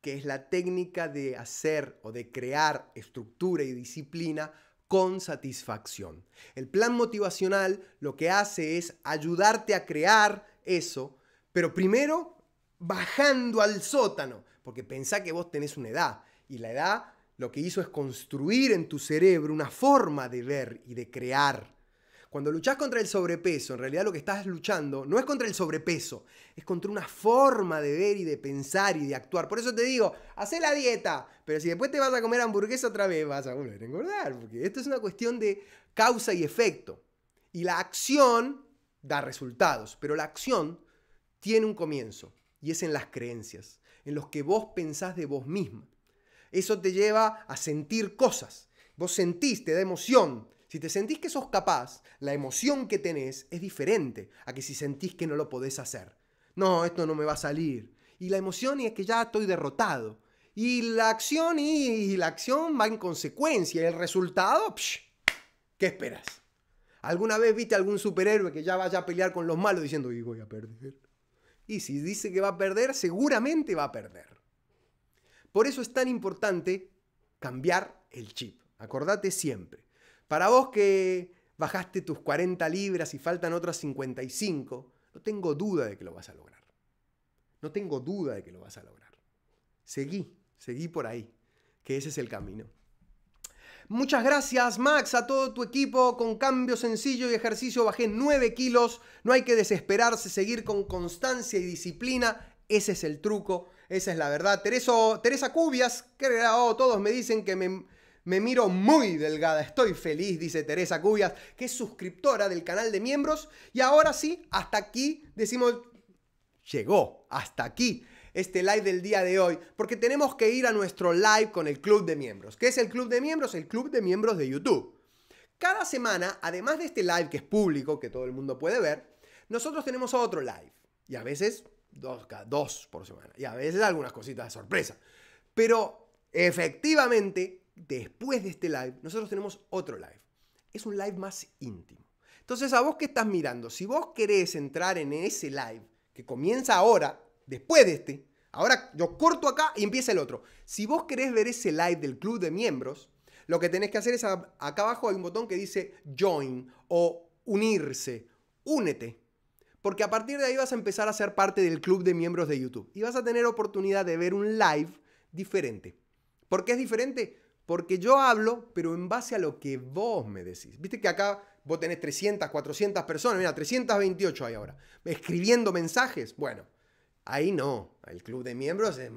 que es la técnica de hacer o de crear estructura y disciplina con satisfacción. El plan motivacional lo que hace es ayudarte a crear eso, pero primero bajando al sótano, porque pensá que vos tenés una edad y la edad lo que hizo es construir en tu cerebro una forma de ver y de crear. Cuando luchas contra el sobrepeso, en realidad lo que estás luchando no es contra el sobrepeso, es contra una forma de ver y de pensar y de actuar. Por eso te digo, haz la dieta, pero si después te vas a comer hamburguesa otra vez, vas a volver a engordar, porque esto es una cuestión de causa y efecto. Y la acción da resultados, pero la acción tiene un comienzo y es en las creencias, en los que vos pensás de vos misma. Eso te lleva a sentir cosas. Vos sentís, te da emoción, si te sentís que sos capaz, la emoción que tenés es diferente a que si sentís que no lo podés hacer. No, esto no me va a salir. Y la emoción es que ya estoy derrotado. Y la acción y la acción va en consecuencia. Y el resultado, ¿qué esperas? ¿Alguna vez viste algún superhéroe que ya vaya a pelear con los malos diciendo, y voy a perder? Y si dice que va a perder, seguramente va a perder. Por eso es tan importante cambiar el chip. Acordate siempre. Para vos que bajaste tus 40 libras y faltan otras 55, no tengo duda de que lo vas a lograr. No tengo duda de que lo vas a lograr. Seguí, seguí por ahí, que ese es el camino. Muchas gracias Max, a todo tu equipo, con cambio sencillo y ejercicio bajé 9 kilos, no hay que desesperarse, seguir con constancia y disciplina, ese es el truco, esa es la verdad. Teresa Cubias, oh, todos me dicen que me, me miro muy delgada, estoy feliz, dice Teresa Cuyas, que es suscriptora del canal de miembros. Y ahora sí, hasta aquí decimos, llegó, hasta aquí este live del día de hoy, porque tenemos que ir a nuestro live con el club de miembros. ¿Qué es el club de miembros? El club de miembros de YouTube. Cada semana, además de este live que es público, que todo el mundo puede ver, nosotros tenemos otro live. Y a veces dos, dos por semana. Y a veces algunas cositas de sorpresa. Pero efectivamente, después de este live, nosotros tenemos otro live. Es un live más íntimo. Entonces, a vos que estás mirando, si vos querés entrar en ese live que comienza ahora, después de este, ahora yo corto acá y empieza el otro. Si vos querés ver ese live del club de miembros, lo que tenés que hacer es acá abajo hay un botón que dice join o unirse, únete. Porque a partir de ahí vas a empezar a ser parte del club de miembros de YouTube y vas a tener oportunidad de ver un live diferente. ¿Por qué es diferente? Porque yo hablo, pero en base a lo que vos me decís. Viste que acá vos tenés 300, 400 personas, mira, 328 hay ahora, escribiendo mensajes. Bueno, ahí no, el club de miembros es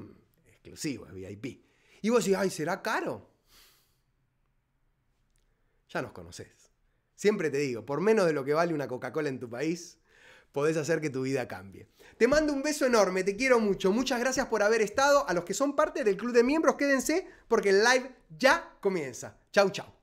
exclusivo, es VIP. Y vos decís, ay, ¿será caro? Ya nos conocés. Siempre te digo, por menos de lo que vale una Coca-Cola en tu país, podés hacer que tu vida cambie. Te mando un beso enorme, te quiero mucho. Muchas gracias por haber estado. A los que son parte del club de miembros, quédense porque el live ya comienza. Chau, chau.